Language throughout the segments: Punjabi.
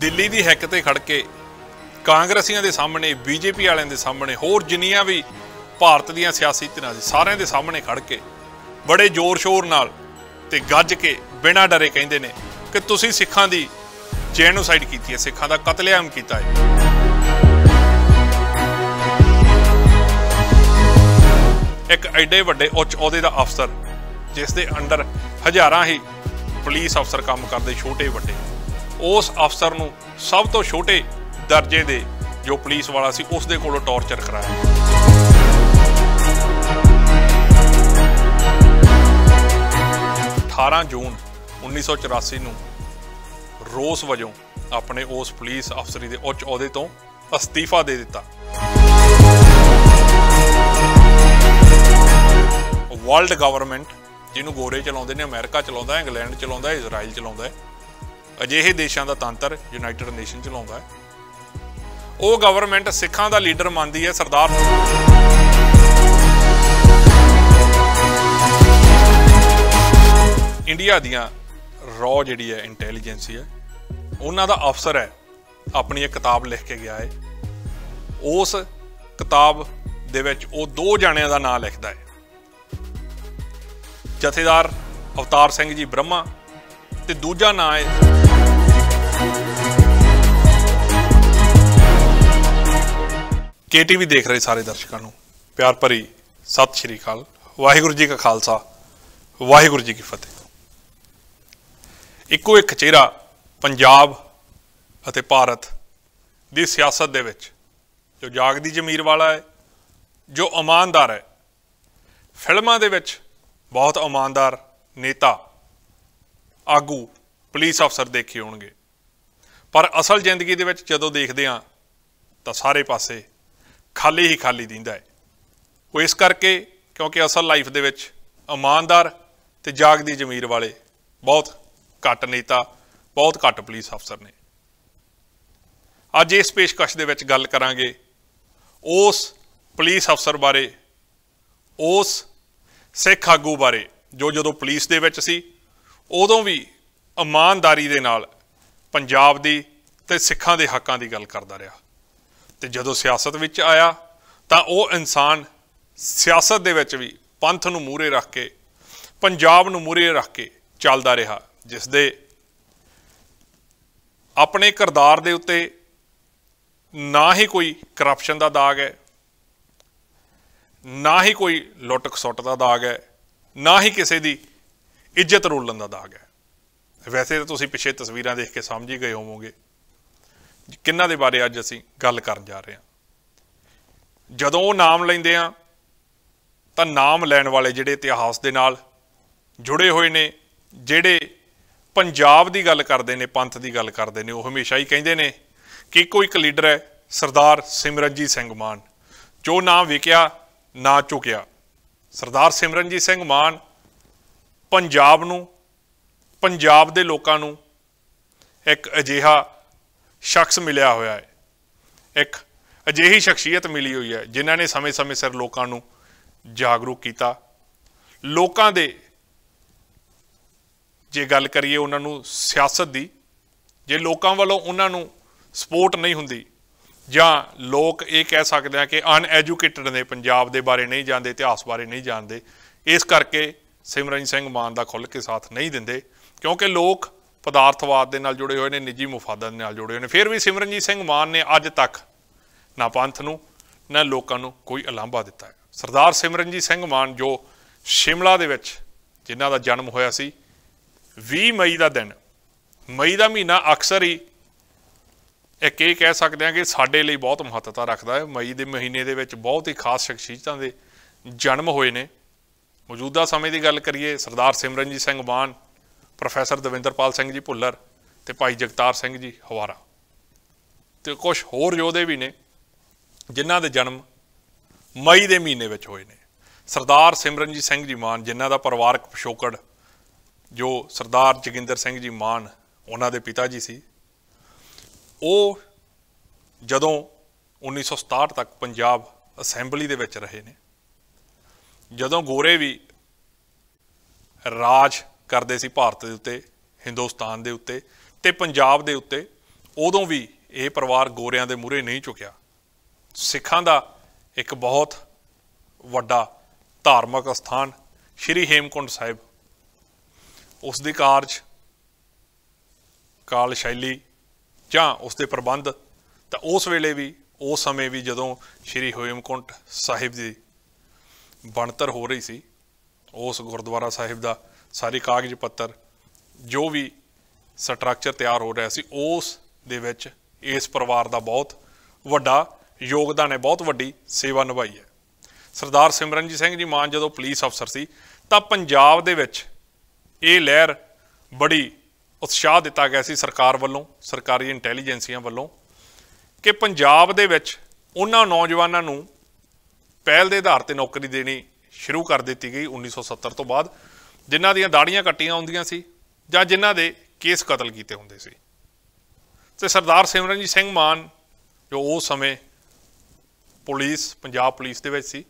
ਦਿੱਲੀ ਦੀ ਹੱਕ ਤੇ ਖੜ ਕੇ ਕਾਂਗਰਸੀਆਂ ਦੇ ਸਾਹਮਣੇ ਬੀਜੇਪੀ ਵਾਲਿਆਂ ਦੇ ਸਾਹਮਣੇ ਹੋਰ ਜਿੰਨੀਆਂ ਵੀ ਭਾਰਤ ਦੀਆਂ ਸਿਆਸੀ ਧਿਰਾਂ ਦੇ ਸਾਰਿਆਂ ਦੇ ਸਾਹਮਣੇ ਖੜ ਕੇ ਬੜੇ ਜ਼ੋਰ ਸ਼ੋਰ ਨਾਲ ਤੇ ਗੱਜ ਕੇ ਬਿਨਾਂ ਡਰੇ ਕਹਿੰਦੇ ਨੇ ਕਿ ਤੁਸੀਂ ਸਿੱਖਾਂ ਦੀ ਜੈਨੋਸਾਈਡ ਕੀਤੀ ਹੈ ਸਿੱਖਾਂ ਦਾ ਕਤਲੇਆਮ ਕੀਤਾ ਹੈ ਇੱਕ ਐਡੇ ਵੱਡੇ ਉੱਚ ਅਹੁਦੇ ਦਾ ਅਫਸਰ ਜਿਸ ਦੇ ਅੰਡਰ ਹਜ਼ਾਰਾਂ ਹੀ ਪੁਲਿਸ ਅਫਸਰ ਕੰਮ ਕਰਦੇ ਛੋਟੇ ਵੱਡੇ ਉਸ ਅਫਸਰ ਨੂੰ ਸਭ ਤੋਂ ਛੋਟੇ ਦਰਜੇ ਦੇ ਜੋ ਪੁਲਿਸ ਵਾਲਾ ਸੀ ਉਸ ਦੇ ਕੋਲੋਂ ਟੌਰਚਰ ਕਰਾਇਆ ਜੂਨ 1984 ਨੂੰ ਰੋਸ ਵਜੋਂ ਆਪਣੇ ਉਸ ਪੁਲਿਸ ਅਫਸਰੀ ਦੇ ਉੱਚ ਅਹੁਦੇ ਤੋਂ ਅਸਤੀਫਾ ਦੇ ਦਿੱਤਾ ਵਰਲਡ ਗਵਰਨਮੈਂਟ ਜਿਹਨੂੰ ਗੋਰੇ ਚਲਾਉਂਦੇ ਨੇ ਅਮਰੀਕਾ ਚਲਾਉਂਦਾ ਹੈ ਇੰਗਲੈਂਡ ਚਲਾਉਂਦਾ ਹੈ ਇਜ਼ਰਾਈਲ ਚਲਾਉਂਦਾ ਹੈ ਅਜਿਹੇ ਦੇਸ਼ਾਂ ਦਾ ਤੰਤਰ ਯੂਨਾਈਟਿਡ ਨੇਸ਼ਨ ਚਲਾਉਂਦਾ ਹੈ ਉਹ ਗਵਰਨਮੈਂਟ ਸਿੱਖਾਂ ਦਾ ਲੀਡਰ ਮੰਨਦੀ ਹੈ ਸਰਦਾਰ ਇੰਡੀਆ ਦੀਆਂ ਰੌ ਜਿਹੜੀ ਹੈ ਇੰਟੈਲੀਜੈਂਸੀ ਹੈ ਉਹਨਾਂ ਦਾ ਅਫਸਰ ਹੈ ਆਪਣੀ ਇੱਕ ਕਿਤਾਬ ਲਿਖ ਕੇ ਗਿਆ ਹੈ ਉਸ ਕਿਤਾਬ ਦੇ ਵਿੱਚ ਉਹ ਦੋ ਜਾਣਿਆਂ ਦਾ ਨਾਮ ਲਿਖਦਾ ਹੈ ਜਥੇਦਾਰ ਅਵਤਾਰ ਸਿੰਘ ਜੀ ਬ੍ਰਹਮਾ ਤੇ ਦੂਜਾ ਨਾਂ ਹੈ ਕੇਟੀਵੀ ਦੇਖ ਰਹੇ ਸਾਰੇ ਦਰਸ਼ਕਾਂ ਨੂੰ ਪਿਆਰ ਭਰੀ ਸਤਿ ਸ਼੍ਰੀ ਅਕਾਲ ਵਾਹਿਗੁਰੂ ਜੀ ਕਾ ਖਾਲਸਾ ਵਾਹਿਗੁਰੂ ਜੀ ਕੀ ਫਤਿਹ ਇੱਕੋ ਇੱਕ ਚਿਹਰਾ ਪੰਜਾਬ ਅਤੇ ਭਾਰਤ ਦੀ ਸਿਆਸਤ ਦੇ ਵਿੱਚ ਜੋ ਜਾਗਦੀ ਜ਼ਮੀਰ ਵਾਲਾ ਹੈ ਜੋ ਇਮਾਨਦਾਰ ਹੈ ਫਿਲਮਾਂ ਦੇ ਵਿੱਚ ਬਹੁਤ ਇਮਾਨਦਾਰ ਨੇਤਾ ਆਗੂ ਪੁਲਿਸ ਅਫਸਰ ਦੇਖੇ ਹੋਣਗੇ ਪਰ ਅਸਲ ਜ਼ਿੰਦਗੀ ਦੇ ਵਿੱਚ ਜਦੋਂ ਦੇਖਦੇ ਆ ਤਾਂ ਸਾਰੇ ਪਾਸੇ ਖਾਲੀ ਹੀ ਖਾਲੀ ਦਿੰਦਾ ਹੈ ਉਹ ਇਸ ਕਰਕੇ ਕਿਉਂਕਿ ਅਸਲ ਲਾਈਫ ਦੇ ਵਿੱਚ ਇਮਾਨਦਾਰ ਤੇ ਜਾਗਦੀ ਜ਼ਮੀਰ ਵਾਲੇ ਬਹੁਤ ਘੱਟ ਨੇਤਾ ਬਹੁਤ ਘੱਟ ਪੁਲਿਸ ਅਫਸਰ ਨੇ ਅੱਜ ਇਸ ਪੇਸ਼ਕਸ਼ ਦੇ ਵਿੱਚ ਗੱਲ ਕਰਾਂਗੇ ਉਸ ਪੁਲਿਸ ਅਫਸਰ ਬਾਰੇ ਉਸ ਸਿੱਖ ਆਗੂ ਬਾਰੇ ਜੋ ਜਦੋਂ ਪੁਲਿਸ ਦੇ ਵਿੱਚ ਸੀ ਉਦੋਂ ਵੀ ਇਮਾਨਦਾਰੀ ਦੇ ਨਾਲ ਪੰਜਾਬ ਦੀ ਤੇ ਸਿੱਖਾਂ ਦੇ ਹੱਕਾਂ ਦੀ ਗੱਲ ਕਰਦਾ ਰਿਹਾ ਤੇ ਜਦੋਂ ਸਿਆਸਤ ਵਿੱਚ ਆਇਆ ਤਾਂ ਉਹ ਇਨਸਾਨ ਸਿਆਸਤ ਦੇ ਵਿੱਚ ਵੀ ਪੰਥ ਨੂੰ ਮੂਰੇ ਰੱਖ ਕੇ ਪੰਜਾਬ ਨੂੰ ਮੂਰੇ ਰੱਖ ਕੇ ਚੱਲਦਾ ਰਿਹਾ ਜਿਸ ਦੇ ਆਪਣੇ ਕਿਰਦਾਰ ਦੇ ਉੱਤੇ ਨਾ ਹੀ ਕੋਈ ਕਰਪਸ਼ਨ ਦਾ ਦਾਗ ਹੈ ਨਾ ਹੀ ਕੋਈ ਲੁੱਟਕ ਸੁੱਟ ਦਾ ਦਾਗ ਹੈ ਨਾ ਹੀ ਕਿਸੇ ਦੀ ਇੱਜ਼ਤ ਰੋਲਣ ਦਾ ਦਾਗ ਹੈ ਵੈਸੇ ਤਾਂ ਤੁਸੀਂ ਪਿਛੇ ਤਸਵੀਰਾਂ ਦੇਖ ਕੇ ਸਮਝ ਹੀ ਗਏ ਹੋਵੋਗੇ ਕਿੰਨਾ ਦੇ ਬਾਰੇ ਅੱਜ ਅਸੀਂ ਗੱਲ ਕਰਨ ਜਾ ਰਹੇ ਹਾਂ ਜਦੋਂ ਉਹ ਨਾਮ ਲੈਂਦੇ ਆ ਤਾਂ ਨਾਮ ਲੈਣ ਵਾਲੇ ਜਿਹੜੇ ਇਤਿਹਾਸ ਦੇ ਨਾਲ ਜੁੜੇ ਹੋਏ ਨੇ ਜਿਹੜੇ ਪੰਜਾਬ ਦੀ ਗੱਲ ਕਰਦੇ ਨੇ ਪੰਥ ਦੀ ਗੱਲ ਕਰਦੇ ਨੇ ਉਹ ਹਮੇਸ਼ਾ ਹੀ ਕਹਿੰਦੇ ਨੇ ਕਿ ਕੋਈ ਇੱਕ ਲੀਡਰ ਹੈ ਸਰਦਾਰ ਸਿਮਰਨਜੀਤ ਸਿੰਘ ਮਾਨ ਜੋ ਨਾਮ ਵਿਕਿਆ ਨਾ ਚੁਕਿਆ ਸਰਦਾਰ ਸਿਮਰਨਜੀਤ ਸਿੰਘ ਮਾਨ ਪੰਜਾਬ ਨੂੰ ਪੰਜਾਬ ਦੇ ਲੋਕਾਂ ਨੂੰ ਇੱਕ ਅਜੀਹਾ ਸ਼ਖਸ ਮਿਲਿਆ ਹੋਇਆ ਹੈ ਇੱਕ ਅਜਿਹੀ ਸ਼ਖਸੀਅਤ ਮਿਲੀ ਹੋਈ ਹੈ ਜਿਨ੍ਹਾਂ ਨੇ ਸਮੇਂ-ਸਮੇਂ ਸਿਰ ਲੋਕਾਂ ਨੂੰ ਜਾਗਰੂਕ ਕੀਤਾ ਲੋਕਾਂ ਦੇ ਜੇ ਗੱਲ ਕਰੀਏ ਉਹਨਾਂ ਨੂੰ ਸਿਆਸਤ ਦੀ ਜੇ ਲੋਕਾਂ ਵੱਲੋਂ ਉਹਨਾਂ ਨੂੰ ਸਪੋਰਟ ਨਹੀਂ ਹੁੰਦੀ ਜਾਂ ਲੋਕ ਇਹ ਕਹਿ ਸਕਦੇ ਆ ਕਿ ਅਨਐਜੂਕੇਟਡ ਨੇ ਪੰਜਾਬ ਦੇ ਬਾਰੇ ਨਹੀਂ ਜਾਣਦੇ ਇਤਿਹਾਸ ਬਾਰੇ ਨਹੀਂ ਜਾਣਦੇ ਇਸ ਕਰਕੇ ਸਿਮਰਨ ਸਿੰਘ ਮਾਨ ਦਾ ਖੁੱਲ ਕੇ ਸਾਥ ਨਹੀਂ ਦਿੰਦੇ ਕਿਉਂਕਿ ਲੋਕ ਪਦਾਰਥਵਾਦ ਦੇ ਨਾਲ ਜੁੜੇ ਹੋਏ ਨੇ ਨਿੱਜੀ ਮੁਫਾਦਾਂ ਦੇ ਨਾਲ ਜੁੜੇ ਹੋਏ ਨੇ ਫਿਰ ਵੀ ਸਿਮਰਨਜੀਤ ਸਿੰਘ ਮਾਨ ਨੇ ਅੱਜ ਤੱਕ ਨਾ ਪੰਥ ਨੂੰ ਨਾ ਲੋਕਾਂ ਨੂੰ ਕੋਈ ਅਲਾਂਭਾ ਦਿੱਤਾ ਹੈ ਸਰਦਾਰ ਸਿਮਰਨਜੀਤ ਸਿੰਘ ਮਾਨ ਜੋ ਸ਼ਿਮਲਾ ਦੇ ਵਿੱਚ ਜਿਨ੍ਹਾਂ ਦਾ ਜਨਮ ਹੋਇਆ ਸੀ 20 ਮਈ ਦਾ ਦਿਨ ਮਈ ਦਾ ਮਹੀਨਾ ਅਕਸਰ ਹੀ ਇੱਕ ਇਹ ਕਹਿ ਸਕਦੇ ਹਾਂ ਕਿ ਸਾਡੇ ਲਈ ਬਹੁਤ ਮਹੱਤਤਾ ਰੱਖਦਾ ਹੈ ਮਈ ਦੇ ਮਹੀਨੇ ਦੇ ਵਿੱਚ ਬਹੁਤ ਹੀ ਖਾਸ ਸ਼ਖਸੀਅਤਾਂ ਦੇ ਜਨਮ ਹੋਏ ਨੇ ਮੌਜੂਦਾ ਸਮੇਂ ਦੀ ਗੱਲ ਕਰੀਏ ਸਰਦਾਰ ਸਿਮਰਨਜੀਤ ਸਿੰਘ ਮਾਨ ਪ੍ਰੋਫੈਸਰ ਦਵਿੰਦਰਪਾਲ ਸਿੰਘ ਜੀ ਭੁੱਲਰ ਤੇ ਭਾਈ ਜਗਤਾਰ ਸਿੰਘ ਜੀ ਹਵਾਰਾ ਤੇ ਕੁਝ ਹੋਰ ਯੋਧੇ ਵੀ ਨੇ ਜਿਨ੍ਹਾਂ ਦੇ ਜਨਮ ਮਈ ਦੇ ਮਹੀਨੇ ਵਿੱਚ ਹੋਏ ਨੇ ਸਰਦਾਰ ਸਿਮਰਨਜੀਤ ਸਿੰਘ ਜੀ ਮਾਨ ਜਿਨ੍ਹਾਂ ਦਾ ਪਰਿਵਾਰਕ ਪਿਸ਼ੋਕੜ ਜੋ ਸਰਦਾਰ ਜਗਿੰਦਰ ਸਿੰਘ ਜੀ ਮਾਨ ਉਹਨਾਂ ਦੇ ਪਿਤਾ ਜੀ ਸੀ ਉਹ ਜਦੋਂ 1967 ਤੱਕ ਪੰਜਾਬ ਅਸੈਂਬਲੀ ਦੇ ਵਿੱਚ ਰਹੇ ਨੇ ਜਦੋਂ ਗੋਰੇ ਵੀ ਰਾਜ ਕਰਦੇ ਸੀ ਭਾਰਤ ਦੇ ਉੱਤੇ ਹਿੰਦੁਸਤਾਨ ਦੇ ਉੱਤੇ ਤੇ ਪੰਜਾਬ ਦੇ ਉੱਤੇ ਉਦੋਂ ਵੀ ਇਹ ਪਰਿਵਾਰ ਗੋਰਿਆਂ ਦੇ ਮੂਰੇ ਨਹੀਂ ਝੁਕਿਆ ਸਿੱਖਾਂ ਦਾ ਇੱਕ ਬਹੁਤ ਵੱਡਾ ਧਾਰਮਿਕ ਸਥਾਨ ਸ਼੍ਰੀ ਹੇਮਕੁੰਡ ਸਾਹਿਬ ਉਸ ਦੀ ਕਾਰਜ ਕਾਲ ਸ਼ੈਲੀ ਜਾਂ ਉਸ ਦੇ ਪ੍ਰਬੰਧ ਤਾਂ ਉਸ ਵੇਲੇ ਵੀ ਉਸ ਸਮੇਂ ਵੀ ਜਦੋਂ ਸ਼੍ਰੀ ਹੇਮਕੁੰਟ ਸਾਹਿਬ ਦੀ ਬਣਤਰ ਹੋ ਰਹੀ ਸੀ ਉਸ ਗੁਰਦੁਆਰਾ ਸਾਹਿਬ ਦਾ ਸਾਰੇ ਕਾਗਜ਼ ਪੱਤਰ ਜੋ ਵੀ ਸਟਰਕਚਰ ਤਿਆਰ ਹੋ ਰਿਹਾ ਸੀ ਉਸ ਦੇ ਵਿੱਚ ਇਸ ਪਰਿਵਾਰ ਦਾ ਬਹੁਤ ਵੱਡਾ ਯੋਗਦਾਨ ਹੈ ਬਹੁਤ ਵੱਡੀ ਸੇਵਾ ਨਿਭਾਈ ਹੈ ਸਰਦਾਰ ਸਿਮਰਨਜੀਤ ਸਿੰਘ ਜੀ ਮਾਨ ਜਦੋਂ ਪੁਲਿਸ ਅਫਸਰ ਸੀ ਤਾਂ ਪੰਜਾਬ ਦੇ ਵਿੱਚ ਇਹ ਲਹਿਰ ਬੜੀ ਉਤਸ਼ਾਹ ਦਿੱਤਾ ਗਿਆ ਸੀ ਸਰਕਾਰ ਵੱਲੋਂ ਸਰਕਾਰੀ ਇੰਟੈਲੀਜੈਂਸੀਆਂ ਵੱਲੋਂ ਕਿ ਪੰਜਾਬ ਦੇ ਵਿੱਚ ਉਹਨਾਂ ਨੌਜਵਾਨਾਂ ਨੂੰ ਪਹਿਲ ਦੇ ਆਧਾਰ ਤੇ ਨੌਕਰੀ ਦੇਣੀ ਸ਼ੁਰੂ ਕਰ ਦਿੱਤੀ ਗਈ 1970 ਤੋਂ ਬਾਅਦ ਜਿਨ੍ਹਾਂ ਦੀਆਂ ਦਾੜੀਆਂ ਕੱਟੀਆਂ ਹੁੰਦੀਆਂ ਸੀ ਜਾਂ ਜਿਨ੍ਹਾਂ ਦੇ ਕੇਸ ਕਤਲ ਕੀਤੇ ਹੁੰਦੇ ਸੀ ਤੇ ਸਰਦਾਰ ਸਿਮਰਨਜੀਤ ਸਿੰਘ ਮਾਨ ਜੋ ਉਸ ਸਮੇਂ ਪੁਲਿਸ ਪੰਜਾਬ ਪੁਲਿਸ ਦੇ ਵਿੱਚ ਸੀ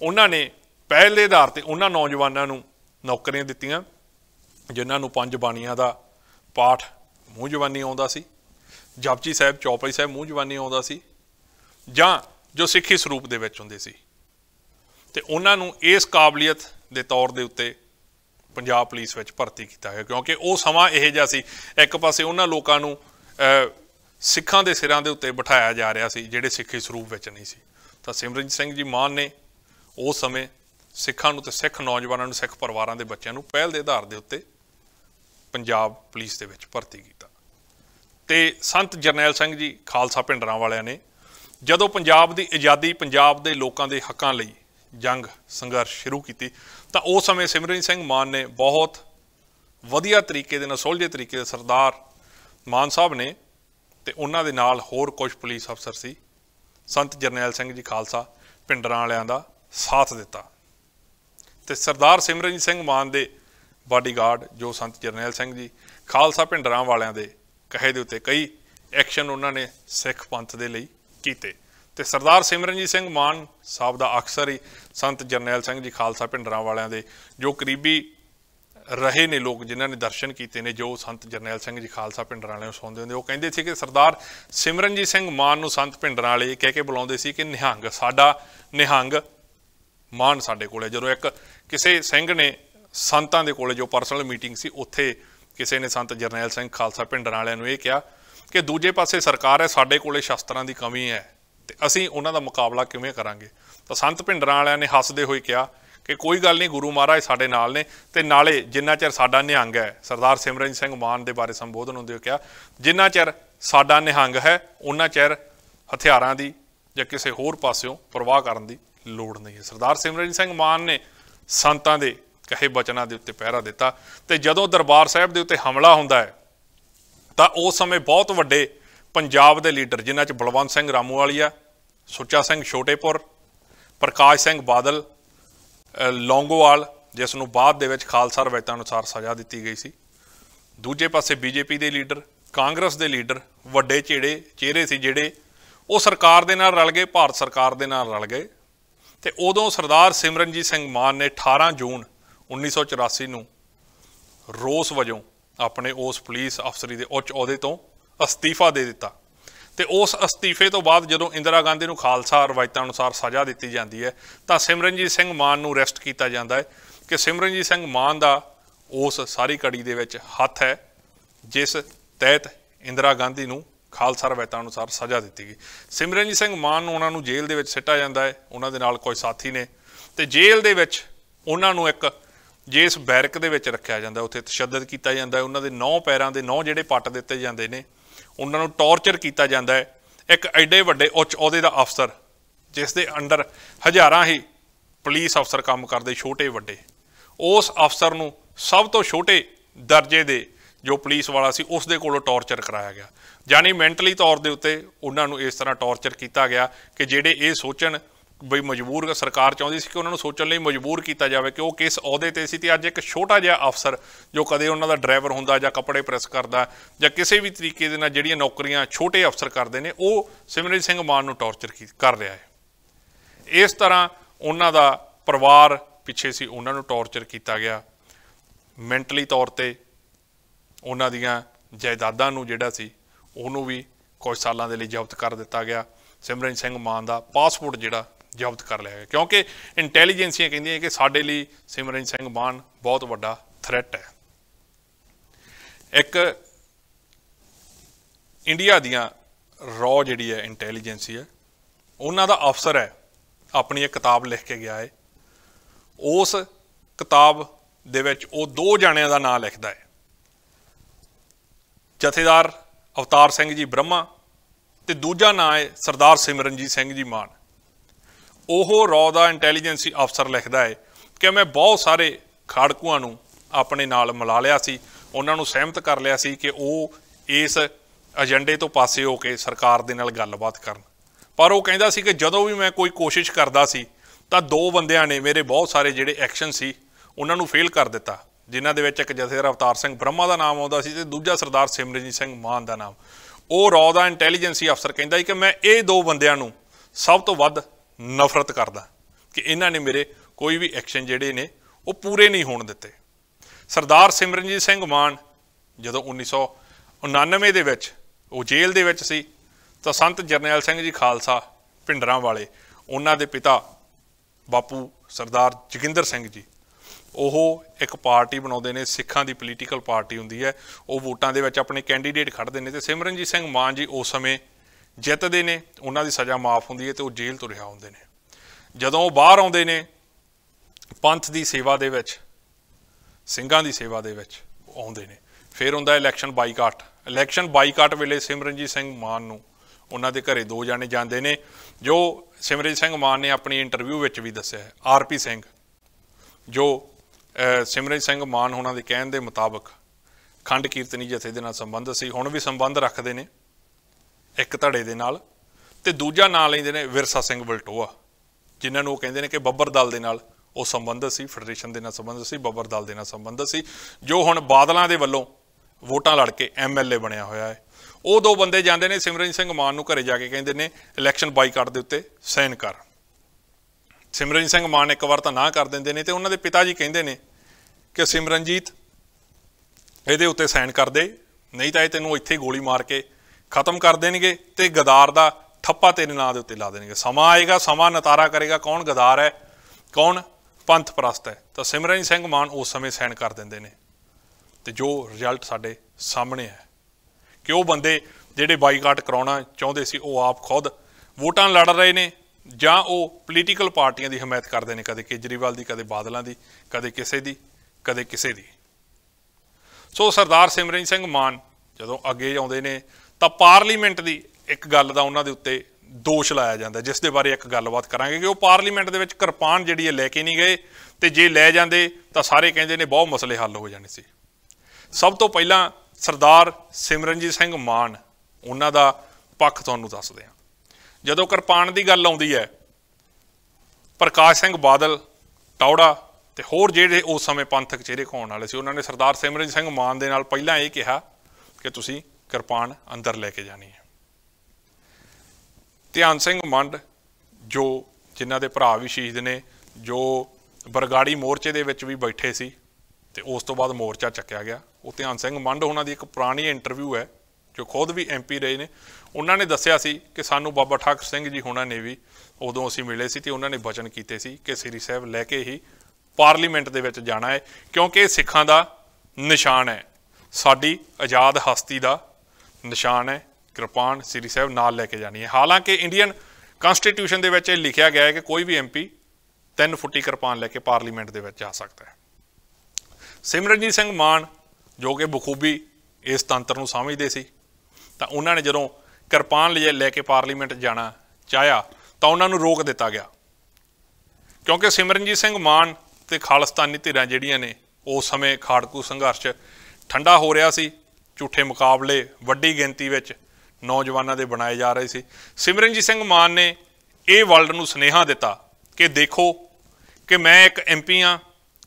ਉਹਨਾਂ ਨੇ ਪਹਿਲ ਦੇ ਆਧਾਰ ਤੇ ਉਹਨਾਂ ਨੌਜਵਾਨਾਂ ਨੂੰ ਨੌਕਰੀਆਂ ਦਿੱਤੀਆਂ ਜਿਨ੍ਹਾਂ ਨੂੰ ਪੰਜ ਬਾਣੀਆਂ ਦਾ ਪਾਠ ਮੂੰਹ ਜਵਾਨੀ ਆਉਂਦਾ ਸੀ ਜਪਜੀ ਸਾਹਿਬ ਚੌਪਈ ਸਾਹਿਬ ਮੂੰਹ ਜਵਾਨੀ ਆਉਂਦਾ ਸੀ ਜਾਂ ਜੋ ਸਿੱਖੀ ਸਰੂਪ ਦੇ ਵਿੱਚ ਹੁੰਦੇ ਸੀ ਤੇ ਉਹਨਾਂ ਨੂੰ ਇਸ ਕਾਬਲੀਅਤ ਦੇ ਤੌਰ ਦੇ ਉੱਤੇ ਪੰਜਾਬ ਪੁਲਿਸ ਵਿੱਚ ਭਰਤੀ ਕੀਤਾ ਗਿਆ ਕਿਉਂਕਿ ਉਹ ਸਮਾਂ ਇਹੋ ਜਿਹਾ ਸੀ ਇੱਕ ਪਾਸੇ ਉਹਨਾਂ ਲੋਕਾਂ ਨੂੰ ਸਿੱਖਾਂ ਦੇ ਸਿਰਾਂ ਦੇ ਉੱਤੇ ਬਿਠਾਇਆ ਜਾ ਰਿਹਾ ਸੀ ਜਿਹੜੇ ਸਿੱਖੀ ਸਰੂਪ ਵਿੱਚ ਨਹੀਂ ਸੀ ਤਾਂ ਸਿਮਰਨਜੀਤ ਸਿੰਘ ਜੀ ਮਾਨ ਨੇ ਉਸ ਸਮੇਂ ਸਿੱਖਾਂ ਨੂੰ ਤੇ ਸਿੱਖ ਨੌਜਵਾਨਾਂ ਨੂੰ ਸਿੱਖ ਪਰਿਵਾਰਾਂ ਦੇ ਬੱਚਿਆਂ ਨੂੰ ਪਹਿਲ ਦੇ ਆਧਾਰ ਦੇ ਉੱਤੇ ਪੰਜਾਬ ਪੁਲਿਸ ਦੇ ਵਿੱਚ ਭਰਤੀ ਕੀਤਾ ਤੇ ਸੰਤ ਜਰਨੈਲ ਸਿੰਘ ਜੀ ਖਾਲਸਾ ਪਿੰਡਰਾਂ ਵਾਲਿਆਂ ਨੇ ਜਦੋਂ ਪੰਜਾਬ ਦੀ ਆਜ਼ਾਦੀ ਪੰਜਾਬ ਦੇ ਲੋਕਾਂ ਦੇ ਹੱਕਾਂ ਲਈ ਜੰਗ ਸੰਘਰਸ਼ ਸ਼ੁਰੂ ਕੀਤੀ ਤਾਂ ਉਸ ਸਮੇਂ ਸਿਮਰਨ ਸਿੰਘ ਮਾਨ ਨੇ ਬਹੁਤ ਵਧੀਆ ਤਰੀਕੇ ਦੇ ਨਾਲ ਸੋਲਜੇ ਤਰੀਕੇ ਦੇ ਸਰਦਾਰ ਮਾਨ ਸਾਹਿਬ ਨੇ ਤੇ ਉਹਨਾਂ ਦੇ ਨਾਲ ਹੋਰ ਕੁਝ ਪੁਲਿਸ ਅਫਸਰ ਸੀ ਸੰਤ ਜਰਨੈਲ ਸਿੰਘ ਜੀ ਖਾਲਸਾ ਪਿੰਡਰਾਂ ਵਾਲਿਆਂ ਦਾ ਸਾਥ ਦਿੱਤਾ ਤੇ ਸਰਦਾਰ ਸਿਮਰਨ ਸਿੰਘ ਮਾਨ ਦੇ ਬਾਡੀਗਾਰਡ ਜੋ ਸੰਤ ਜਰਨੈਲ ਸਿੰਘ ਜੀ ਖਾਲਸਾ ਪਿੰਡਰਾਂ ਵਾਲਿਆਂ ਦੇ ਕਹੇ ਦੇ ਉੱਤੇ ਕਈ ਐਕਸ਼ਨ ਉਹਨਾਂ ਨੇ ਸਿੱਖ ਪੰਥ ਦੇ ਲਈ ਕੀਤੇ ਤੇ ਸਰਦਾਰ ਸਿਮਰਨਜੀਤ ਸਿੰਘ ਮਾਨ ਸਾਹਿਬ ਦਾ ਅਕਸਰ ਹੀ ਸੰਤ ਜਰਨੈਲ ਸਿੰਘ ਜੀ ਖਾਲਸਾ ਪਿੰਡਰਾਂ ਵਾਲਿਆਂ ਦੇ ਜੋ ਕਰੀਬੀ ਰਹੇ ਨੇ ਲੋਕ ਜਿਨ੍ਹਾਂ ਨੇ ਦਰਸ਼ਨ ਕੀਤੇ ਨੇ ਜੋ ਸੰਤ ਜਰਨੈਲ ਸਿੰਘ ਜੀ ਖਾਲਸਾ ਪਿੰਡਰਾਂ ਵਾਲਿਆਂ ਨੂੰ ਸੁਣਦੇ ਹੁੰਦੇ ਉਹ ਕਹਿੰਦੇ ਸੀ ਕਿ ਸਰਦਾਰ ਸਿਮਰਨਜੀਤ ਸਿੰਘ ਮਾਨ ਨੂੰ ਸੰਤ ਪਿੰਡਰਾਂ ਵਾਲੇ ਕਹਿ ਕੇ ਬੁਲਾਉਂਦੇ ਸੀ ਕਿ ਨਿਹੰਗ ਸਾਡਾ ਨਿਹੰਗ ਮਾਨ ਸਾਡੇ ਕੋਲੇ ਜਦੋਂ ਇੱਕ ਕਿਸੇ ਸਿੰਘ ਨੇ ਸੰਤਾਂ ਦੇ ਕੋਲੇ ਜੋ ਪਰਸਨਲ ਮੀਟਿੰਗ ਸੀ ਉੱਥੇ ਕਿਸੇ ਨੇ ਸੰਤ ਜਰਨੈਲ ਸਿੰਘ ਖਾਲਸਾ ਪਿੰਡਰਾਂ ਵਾਲਿਆਂ ਨੂੰ ਇਹ ਕਿਹਾ ਕਿ ਦੂਜੇ ਪਾਸੇ ਸਰਕਾਰ ਹੈ ਸਾਡੇ ਕੋਲੇ ਸ਼ਸਤਰਾਂ ਦੀ ਕਮੀ ਹੈ ਤੇ ਅਸੀਂ ਉਹਨਾਂ ਦਾ ਮੁਕਾਬਲਾ ਕਿਵੇਂ ਕਰਾਂਗੇ ਤਾਂ ਸੰਤ ਭਿੰਡਰਾਂ ਵਾਲਿਆਂ ਨੇ ਹੱਸਦੇ ਹੋਏ ਕਿਹਾ ਕਿ ਕੋਈ ਗੱਲ ਨਹੀਂ ਗੁਰੂ ਮਹਾਰਾਜ ਸਾਡੇ ਨਾਲ ਨੇ ਤੇ ਨਾਲੇ ਜਿੰਨਾ ਚਿਰ ਸਾਡਾ ਨਿਹੰਗ ਹੈ ਸਰਦਾਰ ਸਿਮਰਨ ਸਿੰਘ ਮਾਨ ਦੇ ਬਾਰੇ ਸੰਬੋਧਨ ਹੁੰਦੇ ਹੋ ਕਿਹਾ ਜਿੰਨਾ ਚਿਰ ਸਾਡਾ ਨਿਹੰਗ ਹੈ ਉਹਨਾਂ ਚਿਰ ਹਥਿਆਰਾਂ ਦੀ ਜਾਂ ਕਿਸੇ ਹੋਰ ਪਾਸਿਓਂ ਪਰਵਾਹ ਕਰਨ ਦੀ ਲੋੜ ਨਹੀਂ ਹੈ ਸਰਦਾਰ ਸਿਮਰਨ ਸਿੰਘ ਮਾਨ ਨੇ ਸੰਤਾਂ ਦੇ ਕਹੇ ਬਚਨਾਂ ਦੇ ਉੱਤੇ ਪਹਿਰਾ ਦਿੱਤਾ ਤੇ ਜਦੋਂ ਦਰਬਾਰ ਸਾਹਿਬ ਦੇ ਉੱਤੇ ਹਮਲਾ ਹੁੰਦਾ ਹੈ ਤਾਂ ਉਸ ਸਮੇਂ ਬਹੁਤ ਵੱਡੇ ਪੰਜਾਬ ਦੇ ਲੀਡਰ ਜਿਨ੍ਹਾਂ 'ਚ ਬਲਵੰਤ ਸਿੰਘ ਰਾਮੂਵਾਲੀਆ ਸੁੱਚਾ ਸਿੰਘ ਛੋਟੇਪੁਰ ਪ੍ਰਕਾਸ਼ ਸਿੰਘ ਬਾਦਲ ਲੌਂਗੋਵਾਲ ਜਿਸ ਨੂੰ ਬਾਅਦ ਦੇ ਵਿੱਚ ਖਾਲਸਾ ਰਵਾਇਤਾਂ ਅਨੁਸਾਰ ਸਜ਼ਾ ਦਿੱਤੀ ਗਈ ਸੀ ਦੂਜੇ ਪਾਸੇ ਬੀਜੇਪੀ ਦੇ ਲੀਡਰ ਕਾਂਗਰਸ ਦੇ ਲੀਡਰ ਵੱਡੇ ਚਿਹੜੇ ਚਿਹਰੇ ਸੀ ਜਿਹੜੇ ਉਹ ਸਰਕਾਰ ਦੇ ਨਾਲ ਰਲ ਗਏ ਭਾਰਤ ਸਰਕਾਰ ਦੇ ਨਾਲ ਰਲ ਗਏ ਤੇ ਉਦੋਂ ਸਰਦਾਰ ਸਿਮਰਨਜੀਤ ਸਿੰਘ ਮਾਨ ਨੇ 18 ਜੂਨ 1984 ਨੂੰ ਰੋਸ ਵਜੋਂ ਆਪਣੇ ਉਸ ਪੁਲਿਸ ਅਫਸਰੀ ਦੇ ਉੱਚ ਅਹੁਦੇ ਤੋਂ ਅਸਤੀਫਾ ਦੇ ਦਿੱਤਾ ਤੇ ਉਸ ਅਸਤੀਫੇ ਤੋਂ ਬਾਅਦ ਜਦੋਂ ਇੰਦਰਾ ਗਾਂਧੀ ਨੂੰ ਖਾਲਸਾ ਰਵਾਇਤਾਂ ਅਨੁਸਾਰ ਸਜ਼ਾ ਦਿੱਤੀ ਜਾਂਦੀ ਹੈ ਤਾਂ ਸਿਮਰਨਜੀਤ ਸਿੰਘ ਮਾਨ ਨੂੰ ਅਰੈਸਟ ਕੀਤਾ ਜਾਂਦਾ ਹੈ ਕਿ ਸਿਮਰਨਜੀਤ ਸਿੰਘ ਮਾਨ ਦਾ ਉਸ ਸਾਰੀ ਕੜੀ ਦੇ ਵਿੱਚ ਹੱਥ ਹੈ ਜਿਸ ਤਹਿਤ ਇੰਦਰਾ ਗਾਂਧੀ ਨੂੰ ਖਾਲਸਾ ਰਵਾਇਤਾਂ ਅਨੁਸਾਰ ਸਜ਼ਾ ਦਿੱਤੀ ਗਈ ਸਿਮਰਨਜੀਤ ਸਿੰਘ ਮਾਨ ਨੂੰ ਉਹਨਾਂ ਨੂੰ ਜੇਲ੍ਹ ਦੇ ਵਿੱਚ ਸਿੱਟਿਆ ਜਾਂਦਾ ਹੈ ਉਹਨਾਂ ਦੇ ਨਾਲ ਕੋਈ ਸਾਥੀ ਨੇ ਤੇ ਜੇਲ੍ਹ ਦੇ ਵਿੱਚ ਉਹਨਾਂ ਨੂੰ ਇੱਕ ਜਿਸ ਬੈਰਕ ਦੇ ਵਿੱਚ ਰੱਖਿਆ ਜਾਂਦਾ ਉੱਥੇ ਤਸ਼ੱਦਦ ਕੀਤਾ ਜਾਂਦਾ ਉਹਨਾਂ ਦੇ ਨੌ ਪੈਰਾਂ ਦੇ ਨੌ ਜਿਹੜੇ ਪੱਟ ਦਿੱਤੇ ਜਾਂਦੇ ਨੇ ਉਹਨਾਂ ਨੂੰ ਟੌਰਚਰ ਕੀਤਾ ਜਾਂਦਾ ਇੱਕ ਐਡੇ ਵੱਡੇ ਉੱਚ ਅਹੁਦੇ ਦਾ ਅਫਸਰ ਜਿਸ ਦੇ ਅੰਡਰ ਹਜ਼ਾਰਾਂ ਹੀ ਪੁਲਿਸ ਅਫਸਰ ਕੰਮ ਕਰਦੇ ਛੋਟੇ ਵੱਡੇ ਉਸ ਅਫਸਰ ਨੂੰ ਸਭ ਤੋਂ ਛੋਟੇ ਦਰਜੇ ਦੇ ਜੋ ਪੁਲਿਸ ਵਾਲਾ ਸੀ ਉਸ ਦੇ ਕੋਲੋਂ ਟੌਰਚਰ ਕਰਾਇਆ ਗਿਆ ਯਾਨੀ ਮੈਂਟਲੀ ਤੌਰ ਦੇ ਉੱਤੇ ਉਹਨਾਂ ਨੂੰ ਇਸ ਤਰ੍ਹਾਂ ਟੌਰਚਰ ਕੀਤਾ ਗਿਆ ਕਿ ਜਿਹੜੇ ਇਹ ਸੋਚਣ ਬਈ ਮਜਬੂਰ ਸਰਕਾਰ ਚਾਹੁੰਦੀ ਸੀ ਕਿ ਉਹਨਾਂ ਨੂੰ ਸੋਚਣ ਲਈ ਮਜਬੂਰ ਕੀਤਾ ਜਾਵੇ ਕਿ ਉਹ ਕਿਸ ਅਹੁਦੇ ਤੇ ਸੀ ਤੇ ਅੱਜ ਇੱਕ ਛੋਟਾ ਜਿਹਾ ਅਫਸਰ ਜੋ ਕਦੇ ਉਹਨਾਂ ਦਾ ਡਰਾਈਵਰ ਹੁੰਦਾ ਜਾਂ ਕੱਪੜੇ ਪ੍ਰੈਸ ਕਰਦਾ ਜਾਂ ਕਿਸੇ ਵੀ ਤਰੀਕੇ ਦੇ ਨਾਲ ਜਿਹੜੀਆਂ ਨੌਕਰੀਆਂ ਛੋਟੇ ਅਫਸਰ ਕਰਦੇ ਨੇ ਉਹ ਸਿਮਰਜੀਤ ਸਿੰਘ ਮਾਨ ਨੂੰ ਟੌਰਚਰ ਕਰ ਰਿਹਾ ਹੈ ਇਸ ਤਰ੍ਹਾਂ ਉਹਨਾਂ ਦਾ ਪਰਿਵਾਰ ਪਿੱਛੇ ਸੀ ਉਹਨਾਂ ਨੂੰ ਟੌਰਚਰ ਕੀਤਾ ਗਿਆ ਮੈਂਟਲੀ ਤੌਰ ਤੇ ਉਹਨਾਂ ਦੀਆਂ ਜਾਇਦਾਦਾਂ ਨੂੰ ਜਿਹੜਾ ਸੀ ਉਹਨੂੰ ਵੀ ਕੁਝ ਸਾਲਾਂ ਦੇ ਲਈ ਜ਼ਬਤ ਕਰ ਦਿੱਤਾ ਗਿਆ ਸਿਮਰਨ ਸਿੰਘ ਮਾਨ ਦਾ ਪਾਸਪੋਰਟ ਜਿਹੜਾ ਜ਼ਬਤ ਕਰ ਲਿਆ ਹੈ ਕਿਉਂਕਿ ਇੰਟੈਲੀਜੈਂਸੀਆਂ ਕਹਿੰਦੀਆਂ ਕਿ ਸਾਡੇ ਲਈ ਸਿਮਰਨ ਸਿੰਘ ਮਾਨ ਬਹੁਤ ਵੱਡਾ ਥ੍ਰੈਟ ਹੈ ਇੱਕ ਇੰਡੀਆ ਦੀਆਂ ਰੌ ਜਿਹੜੀ ਹੈ ਇੰਟੈਲੀਜੈਂਸੀ ਹੈ ਉਹਨਾਂ ਦਾ ਅਫਸਰ ਹੈ ਆਪਣੀ ਇੱਕ ਕਿਤਾਬ ਲਿਖ ਕੇ ਗਿਆ ਹੈ ਉਸ ਕਿਤਾਬ ਦੇ ਵਿੱਚ ਉਹ ਦੋ ਜਣਿਆਂ ਦਾ ਨਾਮ ਲਿਖਦਾ ਹੈ ਜਥੇਦਾਰ ਅਵਤਾਰ ਸਿੰਘ ਜੀ ਬ੍ਰਹਮਾ ਤੇ ਦੂਜਾ ਨਾਮ ਹੈ ਸਰਦਾਰ ਸਿਮਰਨਜੀਤ ਸਿੰਘ ਜੀ ਮਾਨ ਉਹ ਰੌ ਦਾ ਇੰਟੈਲੀਜੈਂਸੀ ਅਫਸਰ ਲਿਖਦਾ ਹੈ ਕਿ ਮੈਂ ਬਹੁਤ ਸਾਰੇ ਖਾੜਕੂਆਂ ਨੂੰ ਆਪਣੇ ਨਾਲ ਮਿਲਾ ਲਿਆ ਸੀ ਉਹਨਾਂ ਨੂੰ ਸਹਿਮਤ ਕਰ ਲਿਆ ਸੀ ਕਿ ਉਹ ਇਸ ਏਜੰਡੇ ਤੋਂ ਪਾਸੇ ਹੋ ਕੇ ਸਰਕਾਰ ਦੇ ਨਾਲ ਗੱਲਬਾਤ ਕਰਨ ਪਰ ਉਹ ਕਹਿੰਦਾ ਸੀ ਕਿ ਜਦੋਂ ਵੀ ਮੈਂ ਕੋਈ ਕੋਸ਼ਿਸ਼ ਕਰਦਾ ਸੀ ਤਾਂ ਦੋ ਬੰਦਿਆਂ ਨੇ ਮੇਰੇ ਬਹੁਤ ਸਾਰੇ ਜਿਹੜੇ ਐਕਸ਼ਨ ਸੀ ਉਹਨਾਂ ਨੂੰ ਫੇਲ ਕਰ ਦਿੱਤਾ ਜਿਨ੍ਹਾਂ ਦੇ ਵਿੱਚ ਇੱਕ ਜਥੇਦਾਰ ਅਵਤਾਰ ਸਿੰਘ ਬ੍ਰਹਮਾ ਦਾ ਨਾਮ ਆਉਂਦਾ ਸੀ ਤੇ ਦੂਜਾ ਸਰਦਾਰ ਸਿਮਰਜੀਤ ਸਿੰਘ ਮਾਨ ਦਾ ਨਾਮ ਉਹ ਰੌ ਦਾ ਇੰਟੈਲੀਜੈਂਸੀ ਅਫਸਰ ਕਹਿੰਦਾ ਸੀ ਕਿ ਮੈਂ ਇਹ ਦੋ ਬੰਦਿਆਂ ਨੂੰ ਸਭ ਤੋਂ ਵੱਧ ਨਫ਼ਰਤ ਕਰਦਾ ਕਿ ਇਹਨਾਂ ਨੇ ਮੇਰੇ ਕੋਈ ਵੀ ਐਕਸ਼ਨ ਜਿਹੜੇ ਨੇ ਉਹ ਪੂਰੇ ਨਹੀਂ ਹੋਣ ਦਿੱਤੇ ਸਰਦਾਰ ਸਿਮਰਨਜੀਤ ਸਿੰਘ ਮਾਨ ਜਦੋਂ 1999 ਦੇ ਵਿੱਚ ਉਹ ਜੇਲ੍ਹ ਦੇ ਵਿੱਚ ਸੀ ਤਾਂ ਸੰਤ ਜਰਨੈਲ ਸਿੰਘ ਜੀ ਖਾਲਸਾ ਪਿੰਡਰਾਂ ਵਾਲੇ ਉਹਨਾਂ ਦੇ ਪਿਤਾ ਬਾਪੂ ਸਰਦਾਰ ਜਗਿੰਦਰ ਸਿੰਘ ਜੀ ਉਹ ਇੱਕ ਪਾਰਟੀ ਬਣਾਉਂਦੇ ਨੇ ਸਿੱਖਾਂ ਦੀ ਪੋਲੀਟੀਕਲ ਪਾਰਟੀ ਹੁੰਦੀ ਹੈ ਉਹ ਵੋਟਾਂ ਦੇ ਵਿੱਚ ਆਪਣੇ ਕੈਂਡੀਡੇਟ ਖੜਦੇ ਨੇ ਤੇ ਸਿਮਰਨਜੀਤ ਸਿੰਘ ਮਾਨ ਜੀ ਉਸ ਸਮੇਂ ਜਿੱਤਦੇ ਨੇ ਉਹਨਾਂ ਦੀ ਸਜ਼ਾ ਮਾਫ ਹੁੰਦੀ ਹੈ ਤੇ ਉਹ ਜੇਲ੍ਹ ਤੋਂ ਰਿਹਾ ਹੁੰਦੇ ਨੇ ਜਦੋਂ ਉਹ ਬਾਹਰ ਆਉਂਦੇ ਨੇ ਪੰਥ ਦੀ ਸੇਵਾ ਦੇ ਵਿੱਚ ਸਿੰਘਾਂ ਦੀ ਸੇਵਾ ਦੇ ਵਿੱਚ ਆਉਂਦੇ ਨੇ ਫਿਰ ਹੁੰਦਾ ਇਲੈਕਸ਼ਨ ਬਾਈਕਾਟ ਇਲੈਕਸ਼ਨ ਬਾਈਕਾਟ ਵੇਲੇ ਸਿਮਰਨਜੀਤ ਸਿੰਘ ਮਾਨ ਨੂੰ ਉਹਨਾਂ ਦੇ ਘਰੇ ਦੋ ਜਾਣੇ ਜਾਂਦੇ ਨੇ ਜੋ ਸਿਮਰਨਜੀਤ ਸਿੰਘ ਮਾਨ ਨੇ ਆਪਣੀ ਇੰਟਰਵਿਊ ਵਿੱਚ ਵੀ ਦੱਸਿਆ ਹੈ ਆਰਪੀ ਸਿੰਘ ਜੋ ਸਿਮਰਨਜੀਤ ਸਿੰਘ ਮਾਨ ਉਹਨਾਂ ਦੇ ਕਹਿਣ ਦੇ ਮੁਤਾਬਕ ਖੰਡ ਕੀਰਤਨੀ ਜਥੇ ਦੇ ਨਾਲ ਸੰਬੰਧ ਸੀ ਹੁਣ ਵੀ ਸੰਬੰਧ ਰੱਖਦੇ ਨੇ ਇੱਕ ਧੜੇ ਦੇ ਨਾਲ ਤੇ ਦੂਜਾ ਨਾਂ ਲੈਂਦੇ ਨੇ ਵਿਰਸਾ ਸਿੰਘ ਬਲਟੋਆ ਜਿਨ੍ਹਾਂ ਨੂੰ ਉਹ ਕਹਿੰਦੇ ਨੇ ਕਿ ਬੱਬਰ ਦਲ ਦੇ ਨਾਲ ਉਹ ਸੰਬੰਧ ਸੀ ਫੈਡਰੇਸ਼ਨ ਦੇ ਨਾਲ ਸੰਬੰਧ ਸੀ ਬੱਬਰ ਦਲ ਦੇ ਨਾਲ ਸੰਬੰਧ ਸੀ ਜੋ ਹੁਣ ਬਾਦਲਾਂ ਦੇ ਵੱਲੋਂ ਵੋਟਾਂ ਲੜ ਕੇ ਐਮਐਲਏ ਬਣਿਆ ਹੋਇਆ ਹੈ ਉਹ ਦੋ ਬੰਦੇ ਜਾਂਦੇ ਨੇ ਸਿਮਰਨ ਸਿੰਘ ਮਾਨ ਨੂੰ ਘਰੇ ਜਾ ਕੇ ਕਹਿੰਦੇ ਨੇ ਇਲੈਕਸ਼ਨ ਬਾਈਕਾਟ ਦੇ ਉੱਤੇ ਸਾਈਨ ਕਰ ਸਿਮਰਨ ਸਿੰਘ ਮਾਨ ਇੱਕ ਵਾਰ ਤਾਂ ਨਾ ਕਰ ਦਿੰਦੇ ਨੇ ਤੇ ਉਹਨਾਂ ਦੇ ਪਿਤਾ ਜੀ ਕਹਿੰਦੇ ਨੇ ਕਿ ਸਿਮਰਨਜੀਤ ਇਹਦੇ ਉੱਤੇ ਸਾਈਨ ਕਰ ਦੇ ਨਹੀਂ ਤਾਂ ਇਹ ਤੈਨੂੰ ਇੱਥੇ ਗੋਲੀ ਮਾਰ ਕੇ ਖਤਮ ਕਰ ਦੇਣਗੇ ਤੇ ਗਦਾਰ ਦਾ ਠੱਪਾ ਤੇਰੇ ਨਾਂ ਦੇ ਉੱਤੇ ਲਾ ਦੇਣਗੇ ਸਮਾਂ ਆਏਗਾ ਸਮਾਂ ਨਤਾਰਾ ਕਰੇਗਾ ਕੌਣ ਗਦਾਰ ਹੈ ਕੌਣ ਪੰਥ ਪ੍ਰਸਤ ਹੈ ਤਾਂ ਸਿਮਰਨ ਸਿੰਘ ਮਾਨ ਉਸ ਸਮੇਂ ਸੈਨ ਕਰ ਦਿੰਦੇ ਨੇ ਤੇ ਜੋ ਰਿਜ਼ਲਟ ਸਾਡੇ ਸਾਹਮਣੇ ਹੈ ਕਿ ਉਹ ਬੰਦੇ ਜਿਹੜੇ ਬਾਈਕਾਟ ਕਰਾਉਣਾ ਚਾਹੁੰਦੇ ਸੀ ਉਹ ਆਪ ਖੁਦ ਵੋਟਾਂ ਲੜ ਰਹੇ ਨੇ ਜਾਂ ਉਹ ਪੋਲੀਟੀਕਲ ਪਾਰਟੀਆਂ ਦੀ ਹਮਾਇਤ ਕਰਦੇ ਨੇ ਕਦੇ ਕੇਜਰੀਵਾਲ ਦੀ ਕਦੇ ਬਾਦਲਾਂ ਦੀ ਕਦੇ ਕਿਸੇ ਦੀ ਕਦੇ ਕਿਸੇ ਦੀ ਸੋ ਸਰਦਾਰ ਸਿਮਰਨ ਸਿੰਘ ਮਾਨ ਜਦੋਂ ਅੱਗੇ ਆਉਂਦੇ ਨੇ ਤਾਂ ਪਾਰਲੀਮੈਂਟ ਦੀ ਇੱਕ ਗੱਲ ਦਾ ਉਹਨਾਂ ਦੇ ਉੱਤੇ ਦੋਸ਼ ਲਾਇਆ ਜਾਂਦਾ ਜਿਸ ਦੇ ਬਾਰੇ ਇੱਕ ਗੱਲਬਾਤ ਕਰਾਂਗੇ ਕਿ ਉਹ ਪਾਰਲੀਮੈਂਟ ਦੇ ਵਿੱਚ ਕਿਰਪਾਨ ਜਿਹੜੀ ਹੈ ਲੈ ਕੇ ਨਹੀਂ ਗਏ ਤੇ ਜੇ ਲੈ ਜਾਂਦੇ ਤਾਂ ਸਾਰੇ ਕਹਿੰਦੇ ਨੇ ਬਹੁਤ ਮਸਲੇ ਹੱਲ ਹੋ ਜਾਣੇ ਸੀ ਸਭ ਤੋਂ ਪਹਿਲਾਂ ਸਰਦਾਰ ਸਿਮਰਨਜੀਤ ਸਿੰਘ ਮਾਨ ਉਹਨਾਂ ਦਾ ਪੱਖ ਤੁਹਾਨੂੰ ਦੱਸਦੇ ਹਾਂ ਜਦੋਂ ਕਿਰਪਾਨ ਦੀ ਗੱਲ ਆਉਂਦੀ ਹੈ ਪ੍ਰਕਾਸ਼ ਸਿੰਘ ਬਾਦਲ ਟੌੜਾ ਤੇ ਹੋਰ ਜਿਹੜੇ ਉਸ ਸਮੇਂ ਪੰਥਕ ਚਿਹਰੇ ਕੋਣ ਵਾਲੇ ਸੀ ਉਹਨਾਂ ਨੇ ਸਰਦਾਰ ਸਿਮਰਨਜੀਤ ਸਿੰਘ ਮਾਨ ਦੇ ਨਾਲ ਪਹਿਲਾਂ ਇਹ ਕਿਹਾ ਕਿ ਤੁਸੀਂ ਕਿਰਪਾਨ ਅੰਦਰ ਲੈ ਕੇ ਜਾਣੀ ਹੈ ਧਿਆਨ ਸਿੰਘ ਮੰਡ ਜੋ ਜਿਨ੍ਹਾਂ ਦੇ ਭਰਾ ਵੀ ਸ਼ਹੀਦ ਨੇ ਜੋ ਬਰਗਾੜੀ ਮੋਰਚੇ ਦੇ ਵਿੱਚ ਵੀ ਬੈਠੇ ਸੀ ਤੇ ਉਸ ਤੋਂ ਬਾਅਦ ਮੋਰਚਾ ਚੱਕਿਆ ਗਿਆ ਉਹ ਧਿਆਨ ਸਿੰਘ ਮੰਡ ਉਹਨਾਂ ਦੀ ਇੱਕ ਪੁਰਾਣੀ ਇੰਟਰਵਿਊ ਹੈ ਜੋ ਖੁਦ ਵੀ ਐਮਪੀ ਰਹੇ ਨੇ ਉਹਨਾਂ ਨੇ ਦੱਸਿਆ ਸੀ ਕਿ ਸਾਨੂੰ ਬਾਬਾ ਠਾਕੁਰ ਸਿੰਘ ਜੀ ਹੋਣਾ ਨੇ ਵੀ ਉਦੋਂ ਅਸੀਂ ਮਿਲੇ ਸੀ ਤੇ ਉਹਨਾਂ ਨੇ ਵਚਨ ਕੀਤੇ ਸੀ ਕਿ ਸ੍ਰੀ ਸਾਹਿਬ ਲੈ ਕੇ ਹੀ ਪਾਰਲੀਮੈਂਟ ਦੇ ਵਿੱਚ ਜਾਣਾ ਹੈ ਕਿਉਂਕਿ ਇਹ ਸਿੱਖਾਂ ਦਾ ਨਿਸ਼ਾਨ ਹੈ ਸਾਡੀ ਆਜ਼ਾਦ ਹਸਤੀ ਦਾ ਨਿਸ਼ਾਨ ਹੈ ਕਿਰਪਾਨ ਸ੍ਰੀ ਸਾਹਿਬ ਨਾਲ ਲੈ ਕੇ ਜਾਣੀ ਹੈ ਹਾਲਾਂਕਿ ਇੰਡੀਅਨ ਕਨਸਟੀਟਿਊਸ਼ਨ ਦੇ ਵਿੱਚ ਇਹ ਲਿਖਿਆ ਗਿਆ ਹੈ ਕਿ ਕੋਈ ਵੀ ਐਮਪੀ ਤਿੰਨ ਫੁੱਟੀ ਕਿਰਪਾਨ ਲੈ ਕੇ ਪਾਰਲੀਮੈਂਟ ਦੇ ਵਿੱਚ ਆ ਸਕਦਾ ਹੈ ਸਿਮਰਨਜੀਤ ਸਿੰਘ ਮਾਨ ਜੋ ਕਿ ਬਖੂਬੀ ਇਸ ਤੰਤਰ ਨੂੰ ਸਮਝਦੇ ਸੀ ਤਾਂ ਉਹਨਾਂ ਨੇ ਜਦੋਂ ਕਿਰਪਾਨ ਲੈ ਕੇ ਪਾਰਲੀਮੈਂਟ ਜਾਣਾ ਚਾਹਿਆ ਤਾਂ ਉਹਨਾਂ ਨੂੰ ਰੋਕ ਦਿੱਤਾ ਗਿਆ ਕਿਉਂਕਿ ਸਿਮਰਨਜੀਤ ਸਿੰਘ ਮਾਨ ਤੇ ਖਾਲਸਤਾਨੀ ਧਿਰਾਂ ਜਿਹੜੀਆਂ ਨੇ ਉਸ ਸਮੇਂ ਖਾੜਕੂ ਸੰਘਰਸ਼ ਠੰਡਾ ਹੋ ਰਿਹਾ ਸੀ ਝੂਠੇ ਮੁਕਾਬਲੇ ਵੱਡੀ ਗਿਣਤੀ ਵਿੱਚ ਨੌਜਵਾਨਾਂ ਦੇ ਬਣਾਏ ਜਾ ਰਹੇ ਸੀ ਸਿਮਰਨਜੀਤ ਸਿੰਘ ਮਾਨ ਨੇ ਇਹ ਵਰਲਡ ਨੂੰ ਸਨੇਹਾ ਦਿੱਤਾ ਕਿ ਦੇਖੋ ਕਿ ਮੈਂ ਇੱਕ ਐਮਪੀ ਆ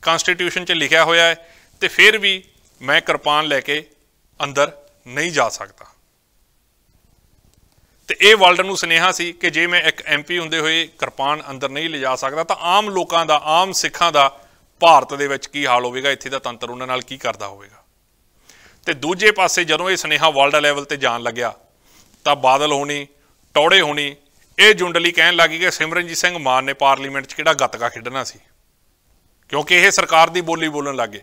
ਕਨਸਟੀਟਿਊਸ਼ਨ 'ਚ ਲਿਖਿਆ ਹੋਇਆ ਹੈ ਤੇ ਫਿਰ ਵੀ ਮੈਂ ਕਿਰਪਾਨ ਲੈ ਕੇ ਅੰਦਰ ਨਹੀਂ ਜਾ ਸਕਦਾ ਤੇ ਇਹ ਵਰਲਡ ਨੂੰ ਸਨੇਹਾ ਸੀ ਕਿ ਜੇ ਮੈਂ ਇੱਕ ਐਮਪੀ ਹੁੰਦੇ ਹੋਏ ਕਿਰਪਾਨ ਅੰਦਰ ਨਹੀਂ ਲਿਜਾ ਸਕਦਾ ਤਾਂ ਆਮ ਲੋਕਾਂ ਦਾ ਆਮ ਸਿੱਖਾਂ ਦਾ ਭਾਰਤ ਦੇ ਵਿੱਚ ਕੀ ਹਾਲ ਹੋਵੇਗਾ ਇੱਥੇ ਦਾ ਤੰਤਰ ਉਹਨਾਂ ਨਾਲ ਕੀ ਕਰਦਾ ਹੋਵੇਗਾ ਤੇ ਦੂਜੇ ਪਾਸੇ ਜਦੋਂ ਇਹ ਸਨੇਹਾ ਵਰਲਡ ਲੈਵਲ ਤੇ ਜਾਣ ਲੱਗਿਆ ਤਾਂ ਬਾਦਲ ਹੋਣੀ ਟੌੜੇ ਹੋਣੀ ਇਹ ਜੁੰਡਲੀ ਕਹਿਣ ਲੱਗੀ ਕਿ ਸਿਮਰਨਜੀਤ ਸਿੰਘ ਮਾਨ ਨੇ ਪਾਰਲੀਮੈਂਟ 'ਚ ਕਿਹੜਾ ਗੱਤਕਾ ਖੇਡਣਾ ਸੀ ਕਿਉਂਕਿ ਇਹ ਸਰਕਾਰ ਦੀ ਬੋਲੀ ਬੋਲਣ ਲੱਗੇ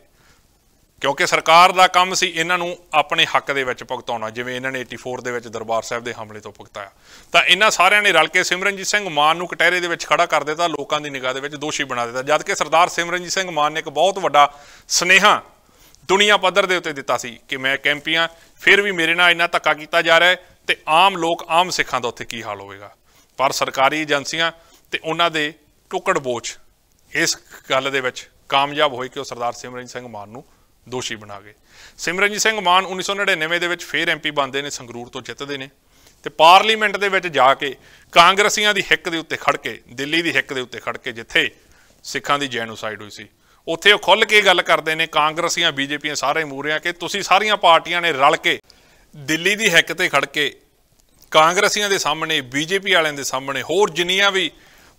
ਕਿਉਂਕਿ ਸਰਕਾਰ ਦਾ ਕੰਮ ਸੀ ਇਹਨਾਂ ਨੂੰ ਆਪਣੇ ਹੱਕ ਦੇ ਵਿੱਚ ਭੁਗਤਾਉਣਾ ਜਿਵੇਂ ਇਹਨਾਂ ਨੇ 84 ਦੇ ਵਿੱਚ ਦਰਬਾਰ ਸਾਹਿਬ ਦੇ ਹਮਲੇ ਤੋਂ ਭੁਗਤਾਇਆ ਤਾਂ ਇਹਨਾਂ ਸਾਰਿਆਂ ਨੇ ਰਲ ਕੇ ਸਿਮਰਨਜੀਤ ਸਿੰਘ ਮਾਨ ਨੂੰ ਕਟਹਿਰੇ ਦੇ ਵਿੱਚ ਖੜਾ ਕਰ ਦਿੱਤਾ ਲੋਕਾਂ ਦੀ ਨਿਗਾਹ ਦੇ ਵਿੱਚ ਦੋਸ਼ੀ ਬਣਾ ਦਿੱਤਾ ਜਦ ਕਿ ਸਰਦਾਰ ਸਿਮਰਨਜੀਤ ਸਿੰਘ ਮਾਨ ਨੇ ਇੱਕ ਬਹੁਤ ਵੱਡਾ ਸਨੇਹਾ ਦੁਨੀਆ ਪੱਧਰ ਦੇ ਉੱਤੇ ਦਿੱਤਾ ਸੀ ਕਿ ਮੈਂ ਕੈਂਪੀਆਂ ਫਿਰ ਵੀ ਮੇਰੇ ਨਾਲ ਇੰਨਾ ਧੱਕਾ ਕੀਤਾ ਜਾ ਰਿਹਾ ਤੇ ਆਮ ਲੋਕ ਆਮ ਸਿੱਖਾਂ ਦਾ ਉੱਥੇ ਕੀ ਹਾਲ ਹੋਵੇਗਾ ਪਰ ਸਰਕਾਰੀ ਏਜੰਸੀਆਂ ਤੇ ਉਹਨਾਂ ਦੇ ਟੁਕੜ ਬੋਚ ਇਸ ਗੱਲ ਦੇ ਵਿੱਚ ਕਾਮਯਾਬ ਹੋਏ ਕਿ ਉਹ ਸਰਦਾਰ ਸਿਮਰਨਜੀਤ ਸਿੰਘ ਮਾਨ ਨੂੰ ਦੋਸ਼ੀ ਬਣਾ ਗਏ ਸਿਮਰਨਜੀਤ ਸਿੰਘ ਮਾਨ 1999 ਦੇ ਵਿੱਚ ਫੇਰ ਐਮਪੀ ਬਣਦੇ ਨੇ ਸੰਗਰੂਰ ਤੋਂ ਜਿੱਤਦੇ ਨੇ ਤੇ ਪਾਰਲੀਮੈਂਟ ਦੇ ਵਿੱਚ ਜਾ ਕੇ ਕਾਂਗਰਸੀਆਂ ਦੀ ਹਿੱਕ ਦੇ ਉੱਤੇ ਖੜ ਕੇ ਦਿੱਲੀ ਦੀ ਹਿੱਕ ਦੇ ਉੱਤੇ ਖੜ ਕੇ ਜਿੱਥੇ ਸਿੱਖਾਂ ਦੀ ਜੈਨੋਸਾਈਡ ਹੋਈ ਸੀ ਉੱਥੇ ਉਹ ਖੁੱਲ ਕੇ ਗੱਲ ਕਰਦੇ ਨੇ ਕਾਂਗਰਸੀਆਂ ਬੀਜੇਪੀਆਂ ਸਾਰੇ ਮੂਰਿਆਂ ਕਿ ਤੁਸੀਂ ਸਾਰੀਆਂ ਪਾਰਟੀਆਂ ਨੇ ਰਲ ਕੇ ਦਿੱਲੀ ਦੀ ਹੱਕ ਤੇ ਖੜ ਕੇ ਕਾਂਗਰਸੀਆਂ ਦੇ ਸਾਹਮਣੇ ਬੀਜੇਪੀ ਵਾਲਿਆਂ ਦੇ ਸਾਹਮਣੇ ਹੋਰ ਜਿੰਨੀਆਂ ਵੀ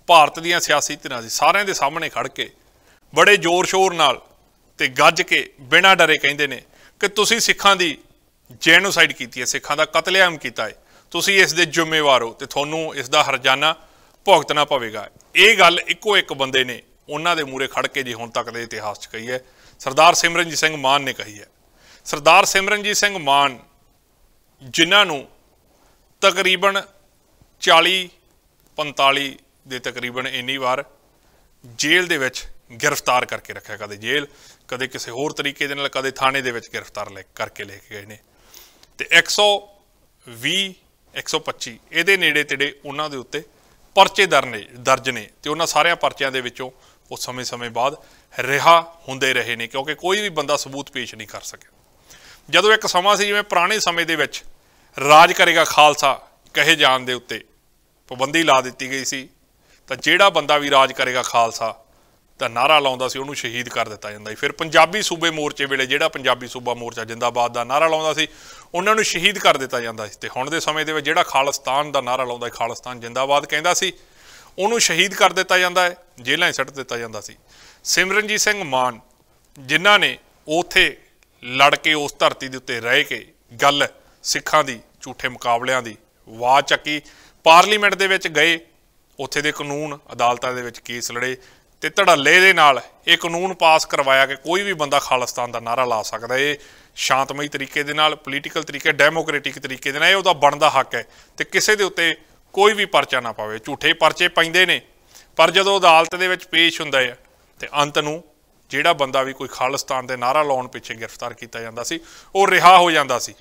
ਭਾਰਤ ਦੀਆਂ ਸਿਆਸੀ ਧਿਰਾਂ ਸੀ ਸਾਰਿਆਂ ਦੇ ਸਾਹਮਣੇ ਖੜ ਕੇ ਬੜੇ ਜ਼ੋਰ ਸ਼ੋਰ ਨਾਲ ਤੇ ਗੱਜ ਕੇ ਬਿਨਾਂ ਡਰੇ ਕਹਿੰਦੇ ਨੇ ਕਿ ਤੁਸੀਂ ਸਿੱਖਾਂ ਦੀ ਜੈਨੋਸਾਈਡ ਕੀਤੀ ਹੈ ਸਿੱਖਾਂ ਦਾ ਕਤਲੇਆਮ ਕੀਤਾ ਹੈ ਤੁਸੀਂ ਇਸ ਦੇ ਜ਼ਿੰਮੇਵਾਰ ਹੋ ਤੇ ਤੁਹਾਨੂੰ ਇਸ ਦਾ ਹਰਜਾਨਾ ਭੁਗਤਣਾ ਪਵੇਗਾ ਇਹ ਗੱਲ ਇੱਕੋ ਇੱਕ ਬੰਦੇ ਨੇ ਉਹਨਾਂ ਦੇ ਮੂਰੇ ਖੜ ਕੇ ਜੇ ਹੁਣ ਤੱਕ ਦੇ ਇਤਿਹਾਸ 'ਚ ਕਹੀ ਹੈ ਸਰਦਾਰ ਸਿਮਰਨਜੀਤ ਸਿੰਘ ਮਾਨ ਨੇ ਕਹੀ ਹੈ ਸਰਦਾਰ ਸਿਮਰਨਜੀਤ ਸਿੰਘ ਮਾਨ ਜਿਨ੍ਹਾਂ ਨੂੰ ਤਕਰੀਬਨ 40 45 ਦੇ ਤਕਰੀਬਨ ਇੰਨੀ ਵਾਰ ਜੇਲ੍ਹ ਦੇ ਵਿੱਚ ਗ੍ਰਿਫਤਾਰ ਕਰਕੇ ਰੱਖਿਆ ਕਦੇ ਜੇਲ੍ਹ ਕਦੇ ਕਿਸੇ ਹੋਰ ਤਰੀਕੇ ਦੇ ਨਾਲ ਕਦੇ ਥਾਣੇ ਦੇ ਵਿੱਚ ਗ੍ਰਿਫਤਾਰ ਲੈ ਕਰਕੇ ਲੈ ਕੇ ਗਏ ਨੇ ਤੇ 120 125 ਇਹਦੇ ਨੇੜੇ ਤੇੜੇ ਉਹਨਾਂ ਦੇ ਉੱਤੇ ਪਰਚੇ ਦਰਜ ਨੇ ਦਰਜ ਨੇ ਤੇ ਉਹਨਾਂ ਸਾਰਿਆਂ ਪਰਚਿਆਂ ਦੇ ਵਿੱਚੋਂ ਉਹ ਸਮੇਂ-ਸਮੇਂ ਬਾਅਦ ਰਿਹਾ ਹੁੰਦੇ ਰਹੇ ਨੇ ਕਿਉਂਕਿ ਕੋਈ ਵੀ ਬੰਦਾ ਸਬੂਤ ਪੇਸ਼ ਨਹੀਂ ਕਰ ਸਕਿਆ ਜਦੋਂ ਇੱਕ ਸਮਾਂ ਸੀ ਜਿਵੇਂ ਪੁਰਾਣੇ ਸਮੇਂ ਦੇ ਵਿੱਚ ਰਾਜ ਕਰੇਗਾ ਖਾਲਸਾ ਕਹੇ ਜਾਣ ਦੇ ਉੱਤੇ ਪਾਬੰਦੀ ਲਾ ਦਿੱਤੀ ਗਈ ਸੀ ਤਾਂ ਜਿਹੜਾ ਬੰਦਾ ਵੀ ਰਾਜ ਕਰੇਗਾ ਖਾਲਸਾ ਤਾਂ ਨਾਰਾ ਲਾਉਂਦਾ ਸੀ ਉਹਨੂੰ ਸ਼ਹੀਦ ਕਰ ਦਿੱਤਾ ਜਾਂਦਾ ਸੀ ਫਿਰ ਪੰਜਾਬੀ ਸੂਬੇ ਮੋਰਚੇ ਵੇਲੇ ਜਿਹੜਾ ਪੰਜਾਬੀ ਸੂਬਾ ਮੋਰਚਾ ਜਿੰਦਾਬਾਦ ਦਾ ਨਾਰਾ ਲਾਉਂਦਾ ਸੀ ਉਹਨਾਂ ਨੂੰ ਸ਼ਹੀਦ ਕਰ ਦਿੱਤਾ ਜਾਂਦਾ ਸੀ ਤੇ ਹੁਣ ਦੇ ਸਮੇਂ ਦੇ ਵਿੱਚ ਜਿਹੜਾ ਖਾਲਿਸਤਾਨ ਦਾ ਨਾਰਾ ਲਾਉਂਦਾ ਹੈ ਖਾਲਿਸਤਾਨ ਜਿੰਦਾਬਾਦ ਕਹਿੰਦਾ ਸੀ ਉਹਨੂੰ ਸ਼ਹੀਦ ਕਰ ਦਿੱਤਾ ਜਾਂਦਾ ਹੈ ਜੇਲ੍ਹਾਂ 'ਚ ਸੱਟ ਦਿੱਤਾ ਜਾਂਦਾ ਸੀ ਸਿਮਰਨਜੀਤ ਸਿੰਘ ਮਾਨ ਜਿਨ੍ਹਾਂ ਨੇ ਉਥੇ ਲੜ ਕੇ ਉਸ ਧਰਤੀ ਦੇ ਉੱਤੇ ਰਹਿ ਕੇ ਗੱਲ ਸਿੱਖਾਂ ਦੀ ਝੂਠੇ ਮੁਕਾਬਲਿਆਂ ਦੀ ਵਾਹ ਚੱਕੀ ਪਾਰਲੀਮੈਂਟ ਦੇ ਵਿੱਚ ਗਏ ਉਥੇ ਦੇ ਕਾਨੂੰਨ ਅਦਾਲਤਾਂ ਦੇ ਵਿੱਚ ਕੇਸ ਲੜੇ ਤੇ ਧੜੱਲੇ ਦੇ ਨਾਲ ਇਹ ਕਾਨੂੰਨ ਪਾਸ ਕਰਵਾਇਆ ਕਿ ਕੋਈ ਵੀ ਬੰਦਾ ਖਾਲਿਸਤਾਨ ਦਾ ਨਾਰਾ ਲਾ ਸਕਦਾ ਏ ਸ਼ਾਂਤਮਈ ਤਰੀਕੇ ਦੇ ਨਾਲ ਪੋਲੀਟੀਕਲ ਤਰੀਕੇ ਡੈਮੋਕ੍ਰੈਟਿਕ ਤਰੀਕੇ ਦੇ ਨਾਲ ਇਹ ਉਹਦਾ ਬਣਦਾ ਹੱਕ ਹੈ ਤੇ ਕਿਸੇ ਦੇ ਉੱਤੇ ਕੋਈ ਵੀ ਪਰਚਾ ਨਾ ਪਾਵੇ ਝੂਠੇ ਪਰਚੇ ਪੈਂਦੇ ਨੇ ਪਰ ਜਦੋਂ ਅਦਾਲਤ ਦੇ ਵਿੱਚ ਪੇਸ਼ ਹੁੰਦਾ ਹੈ ਤੇ ਅੰਤ ਨੂੰ ਜਿਹੜਾ ਬੰਦਾ ਵੀ ਕੋਈ ਖਾਲਿਸਤਾਨ ਦੇ ਨਾਰਾ ਲਾਉਣ ਪਿੱਛੇ ਗ੍ਰਿਫਤਾਰ ਕੀਤਾ ਜਾਂਦਾ ਸੀ ਉਹ ਰਿਹਾ ਹੋ ਜਾਂਦਾ ਸੀ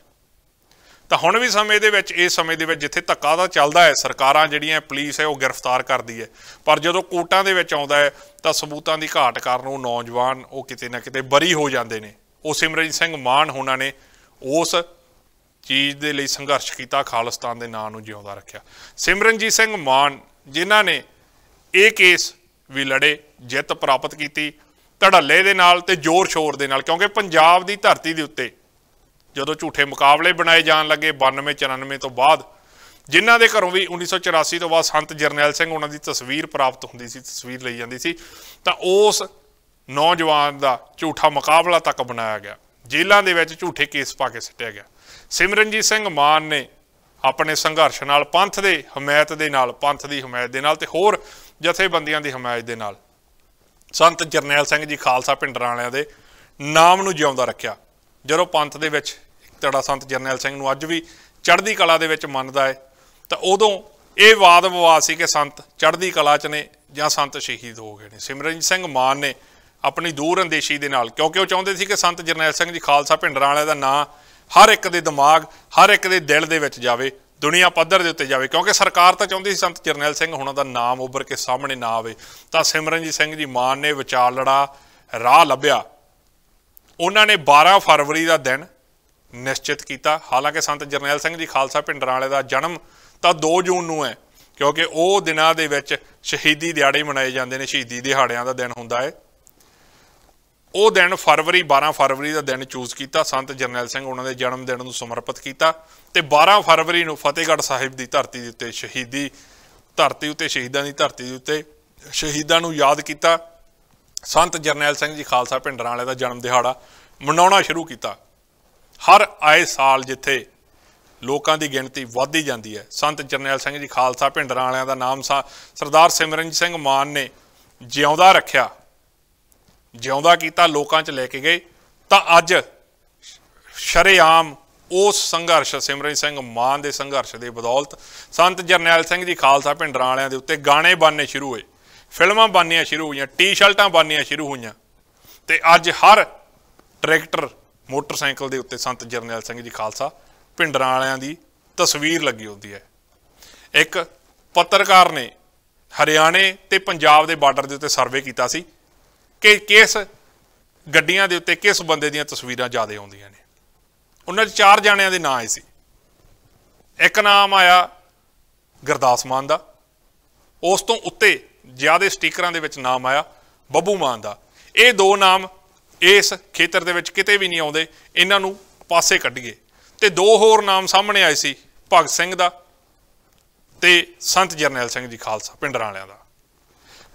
ਤਾਂ ਹੁਣ ਵੀ ਸਮੇਂ ਦੇ ਵਿੱਚ ਇਸ ਸਮੇਂ ਦੇ ਵਿੱਚ ਜਿੱਥੇ ਧੱਕਾ ਦਾ ਚੱਲਦਾ ਹੈ ਸਰਕਾਰਾਂ ਜਿਹੜੀਆਂ ਪੁਲਿਸ ਹੈ ਉਹ ਗ੍ਰਿਫਤਾਰ ਕਰਦੀ ਹੈ ਪਰ ਜਦੋਂ ਕੋਟਾਂ ਦੇ ਵਿੱਚ ਆਉਂਦਾ ਹੈ ਤਾਂ ਸਬੂਤਾਂ ਦੀ ਘਾਟ ਕਾਰਨ ਉਹ ਨੌਜਵਾਨ ਉਹ ਕਿਤੇ ਨਾ ਕਿਤੇ ਬਰੀ ਹੋ ਜਾਂਦੇ ਨੇ ਉਹ ਸਿਮਰਜੀਤ ਸਿੰਘ ਮਾਨ ਹੋਣਾ ਨੇ ਉਸ ਚੀਜ਼ ਦੇ ਲਈ ਸੰਘਰਸ਼ ਕੀਤਾ ਖਾਲਿਸਤਾਨ ਦੇ ਨਾਂ ਨੂੰ ਜਿਉਂਦਾ ਰੱਖਿਆ ਸਿਮਰਨਜੀਤ ਸਿੰਘ ਮਾਨ ਜਿਨ੍ਹਾਂ ਨੇ ਇਹ ਕੇਸ ਵੀ ਲੜੇ ਜਿੱਤ ਪ੍ਰਾਪਤ ਕੀਤੀ ਧੜੱਲੇ ਦੇ ਨਾਲ ਤੇ ਜ਼ੋਰ ਸ਼ੋਰ ਦੇ ਨਾਲ ਕਿਉਂਕਿ ਪੰਜਾਬ ਦੀ ਧਰਤੀ ਦੇ ਉੱਤੇ ਜਦੋਂ ਝੂਠੇ ਮੁਕਾਬਲੇ ਬਣਾਏ ਜਾਣ ਲੱਗੇ 92 94 ਤੋਂ ਬਾਅਦ ਜਿਨ੍ਹਾਂ ਦੇ ਘਰੋਂ ਵੀ 1984 ਤੋਂ ਬਾਅਦ ਸੰਤ ਜਰਨੈਲ ਸਿੰਘ ਉਹਨਾਂ ਦੀ ਤਸਵੀਰ ਪ੍ਰਾਪਤ ਹੁੰਦੀ ਸੀ ਤਸਵੀਰ ਲਈ ਜਾਂਦੀ ਸੀ ਤਾਂ ਉਸ ਨੌਜਵਾਨ ਦਾ ਝੂਠਾ ਮੁਕਾਬਲਾ ਤੱਕ ਬਣਾਇਆ ਗਿਆ ਜੇਲ੍ਹਾਂ ਦੇ ਵਿੱਚ ਝੂਠੇ ਕੇਸ ਪਾ ਕੇ ਸਿੱਟਿਆ ਗਿਆ ਸਿਮਰਨਜੀਤ ਸਿੰਘ ਮਾਨ ਨੇ ਆਪਣੇ ਸੰਘਰਸ਼ ਨਾਲ ਪੰਥ ਦੇ ਹਮਾਇਤ ਦੇ ਨਾਲ ਪੰਥ ਦੀ ਹਮਾਇਤ ਦੇ ਨਾਲ ਤੇ ਹੋਰ ਜਥੇਬੰਦੀਆਂ ਦੀ ਹਮਾਇਤ ਦੇ ਨਾਲ ਸੰਤ ਜਰਨੈਲ ਸਿੰਘ ਜੀ ਖਾਲਸਾ ਪਿੰਡਰਾਂ ਵਾਲਿਆਂ ਦੇ ਨਾਮ ਨੂੰ ਜਿਉਂਦਾ ਰੱਖਿਆ ਜਦੋਂ ਪੰਥ ਦੇ ਵਿੱਚ ਤੜਾ ਸੰਤ ਜਰਨੈਲ ਸਿੰਘ ਨੂੰ ਅੱਜ ਵੀ ਚੜ੍ਹਦੀ ਕਲਾ ਦੇ ਵਿੱਚ ਮੰਨਦਾ ਹੈ ਤਾਂ ਉਦੋਂ ਇਹ ਵਾਦ ਵਿਵਾਦ ਸੀ ਕਿ ਸੰਤ ਚੜ੍ਹਦੀ ਕਲਾ 'ਚ ਨੇ ਜਾਂ ਸੰਤ ਸ਼ਹੀਦ ਹੋ ਗਏ ਨੇ ਸਿਮਰਨਜੀਤ ਸਿੰਘ ਮਾਨ ਨੇ ਆਪਣੀ ਦੂਰ ਅੰਦੇਸ਼ੀ ਦੇ ਨਾਲ ਕਿਉਂਕਿ ਉਹ ਚਾਹੁੰਦੇ ਸੀ ਕਿ ਸੰਤ ਜਰਨੈਲ ਸਿੰਘ ਜੀ ਖਾਲਸਾ ਪਿੰਡਰਾਂ ਵਾਲਿਆਂ ਦਾ ਨਾਂ ਹਰ ਇੱਕ ਦੇ ਦਿਮਾਗ ਹਰ ਇੱਕ ਦੇ ਦਿਲ ਦੇ ਵਿੱਚ ਜਾਵੇ ਦੁਨੀਆ ਪੱਧਰ ਦੇ ਉੱਤੇ ਜਾਵੇ ਕਿਉਂਕਿ ਸਰਕਾਰ ਤਾਂ ਚਾਹੁੰਦੀ ਸੀ ਸੰਤ ਜਰਨੈਲ ਸਿੰਘ ਹੁਣਾਂ ਦਾ ਨਾਮ ਉੱਭਰ ਕੇ ਸਾਹਮਣੇ ਨਾ ਆਵੇ ਤਾਂ ਸਿਮਰਨਜੀਤ ਸਿੰਘ ਜੀ ਮਾਨ ਨੇ ਵਿਚਾਲੜਾ ਰਾਹ ਲੱਭਿਆ ਉਹਨਾਂ ਨੇ 12 ਫਰਵਰੀ ਦਾ ਦਿਨ ਨਿਸ਼ਚਿਤ ਕੀਤਾ ਹਾਲਾਂਕਿ ਸੰਤ ਜਰਨੈਲ ਸਿੰਘ ਜੀ ਖਾਲਸਾ ਪਿੰਡਰਾਂ ਵਾਲੇ ਦਾ ਜਨਮ ਤਾਂ 2 ਜੂਨ ਨੂੰ ਹੈ ਕਿਉਂਕਿ ਉਹ ਦਿਨਾਂ ਦੇ ਵਿੱਚ ਸ਼ਹੀਦੀ ਦਿਹਾੜੇ ਮਨਾਏ ਜਾਂਦੇ ਨੇ ਸ਼ਹੀਦੀ ਦਿਹਾੜਿਆਂ ਦਾ ਦਿਨ ਹੁੰਦਾ ਹੈ ਉਹ ਦਿਨ ਫਰਵਰੀ 12 ਫਰਵਰੀ ਦਾ ਦਿਨ ਚੂਜ਼ ਕੀਤਾ ਸੰਤ ਜਰਨੈਲ ਸਿੰਘ ਉਹਨਾਂ ਦੇ ਜਨਮ ਦਿਨ ਨੂੰ ਸਮਰਪਿਤ ਕੀਤਾ ਤੇ 12 ਫਰਵਰੀ ਨੂੰ ਫਤਿਹਗੜ੍ਹ ਸਾਹਿਬ ਦੀ ਧਰਤੀ ਦੇ ਉੱਤੇ ਸ਼ਹੀਦੀ ਧਰਤੀ ਉੱਤੇ ਸ਼ਹੀਦਾਂ ਦੀ ਧਰਤੀ ਦੇ ਉੱਤੇ ਸ਼ਹੀਦਾਂ ਨੂੰ ਯਾਦ ਕੀਤਾ ਸੰਤ ਜਰਨੈਲ ਸਿੰਘ ਜੀ ਖਾਲਸਾ ਪਿੰਡਰਾਂ ਵਾਲੇ ਦਾ ਜਨਮ ਦਿਹਾੜਾ ਮਨਾਉਣਾ ਸ਼ੁਰੂ ਕੀਤਾ ਹਰ ਆਏ ਸਾਲ ਜਿੱਥੇ ਲੋਕਾਂ ਦੀ ਗਿਣਤੀ ਵਧਦੀ ਜਾਂਦੀ ਹੈ ਸੰਤ ਜਰਨੈਲ ਸਿੰਘ ਜੀ ਖਾਲਸਾ ਪਿੰਡਰਾਂ ਵਾਲਿਆਂ ਦਾ ਨਾਮ ਸਰਦਾਰ ਸਿਮਰਨ ਸਿੰਘ ਮਾਨ ਨੇ ਜਿਉਂਦਾ ਰੱਖਿਆ ਜਿਉਂਦਾ ਕੀਤਾ ਲੋਕਾਂ 'ਚ ਲੈ ਕੇ ਗਏ ਤਾਂ ਅੱਜ ਸ਼ਰੇਆਮ ਉਸ ਸੰਘਰਸ਼ ਸਿਮਰਨ ਸਿੰਘ ਮਾਨ ਦੇ ਸੰਘਰਸ਼ ਦੇ ਬਦੌਲਤ ਸੰਤ ਜਰਨੈਲ ਸਿੰਘ ਜੀ ਖਾਲਸਾ ਪਿੰਡਰਾਂ ਵਾਲਿਆਂ ਦੇ ਉੱਤੇ ਗਾਣੇ ਬਣਨੇ ਸ਼ੁਰੂ ਹੋਏ ਫਿਲਮਾਂ ਬਣਨੀਆਂ ਸ਼ੁਰੂ ਹੋਈਆਂ ਟੀ-ਸ਼ਰਟਾਂ ਬਣਨੀਆਂ ਸ਼ੁਰੂ ਹੋਈਆਂ ਤੇ ਅੱਜ ਹਰ ਟਰੈਕਟਰ ਮੋਟਰਸਾਈਕਲ ਦੇ ਉੱਤੇ ਸੰਤ ਜਰਨੈਲ ਸਿੰਘ ਜੀ ਖਾਲਸਾ ਪਿੰਡਰਾਂ ਵਾਲਿਆਂ ਦੀ ਤਸਵੀਰ ਲੱਗੀ ਹੁੰਦੀ ਹੈ ਇੱਕ ਪੱਤਰਕਾਰ ਨੇ ਹਰਿਆਣੇ ਤੇ ਪੰਜਾਬ ਦੇ ਬਾਰਡਰ ਦੇ ਉੱਤੇ ਸਰਵੇ ਕੀਤਾ ਸੀ ਕਿ ਕਿਸ ਗੱਡੀਆਂ ਦੇ ਉੱਤੇ ਕਿਸ ਬੰਦੇ ਦੀਆਂ ਤਸਵੀਰਾਂ ਜ਼ਿਆਦਾ ਆਉਂਦੀਆਂ ਨੇ ਉਹਨਾਂ 'ਚ ਚਾਰ ਜਾਣਿਆਂ ਦੇ ਨਾਂ ਆਏ ਸੀ ਇੱਕ ਨਾਮ ਆਇਆ ਗਰਦਾਸ ਮਾਨ ਦਾ ਉਸ ਤੋਂ ਉੱਤੇ ਜ਼ਿਆਦਾ ਸਟickਰਾਂ ਦੇ ਵਿੱਚ ਨਾਮ ਆਇਆ ਬੱਬੂ ਮਾਨ ਦਾ ਇਹ ਦੋ ਨਾਮ ਇਸ ਖੇਤਰ ਦੇ ਵਿੱਚ ਕਿਤੇ ਵੀ ਨਹੀਂ ਆਉਂਦੇ ਇਹਨਾਂ ਨੂੰ ਪਾਸੇ ਕੱਢੀਏ ਤੇ ਦੋ ਹੋਰ ਨਾਮ ਸਾਹਮਣੇ ਆਏ ਸੀ ਭਗਤ ਸਿੰਘ ਦਾ ਤੇ ਸੰਤ ਜਰਨੈਲ ਸਿੰਘ ਜੀ ਖਾਲਸਾ ਪਿੰਡਰਾਂ ਵਾਲਿਆਂ ਦਾ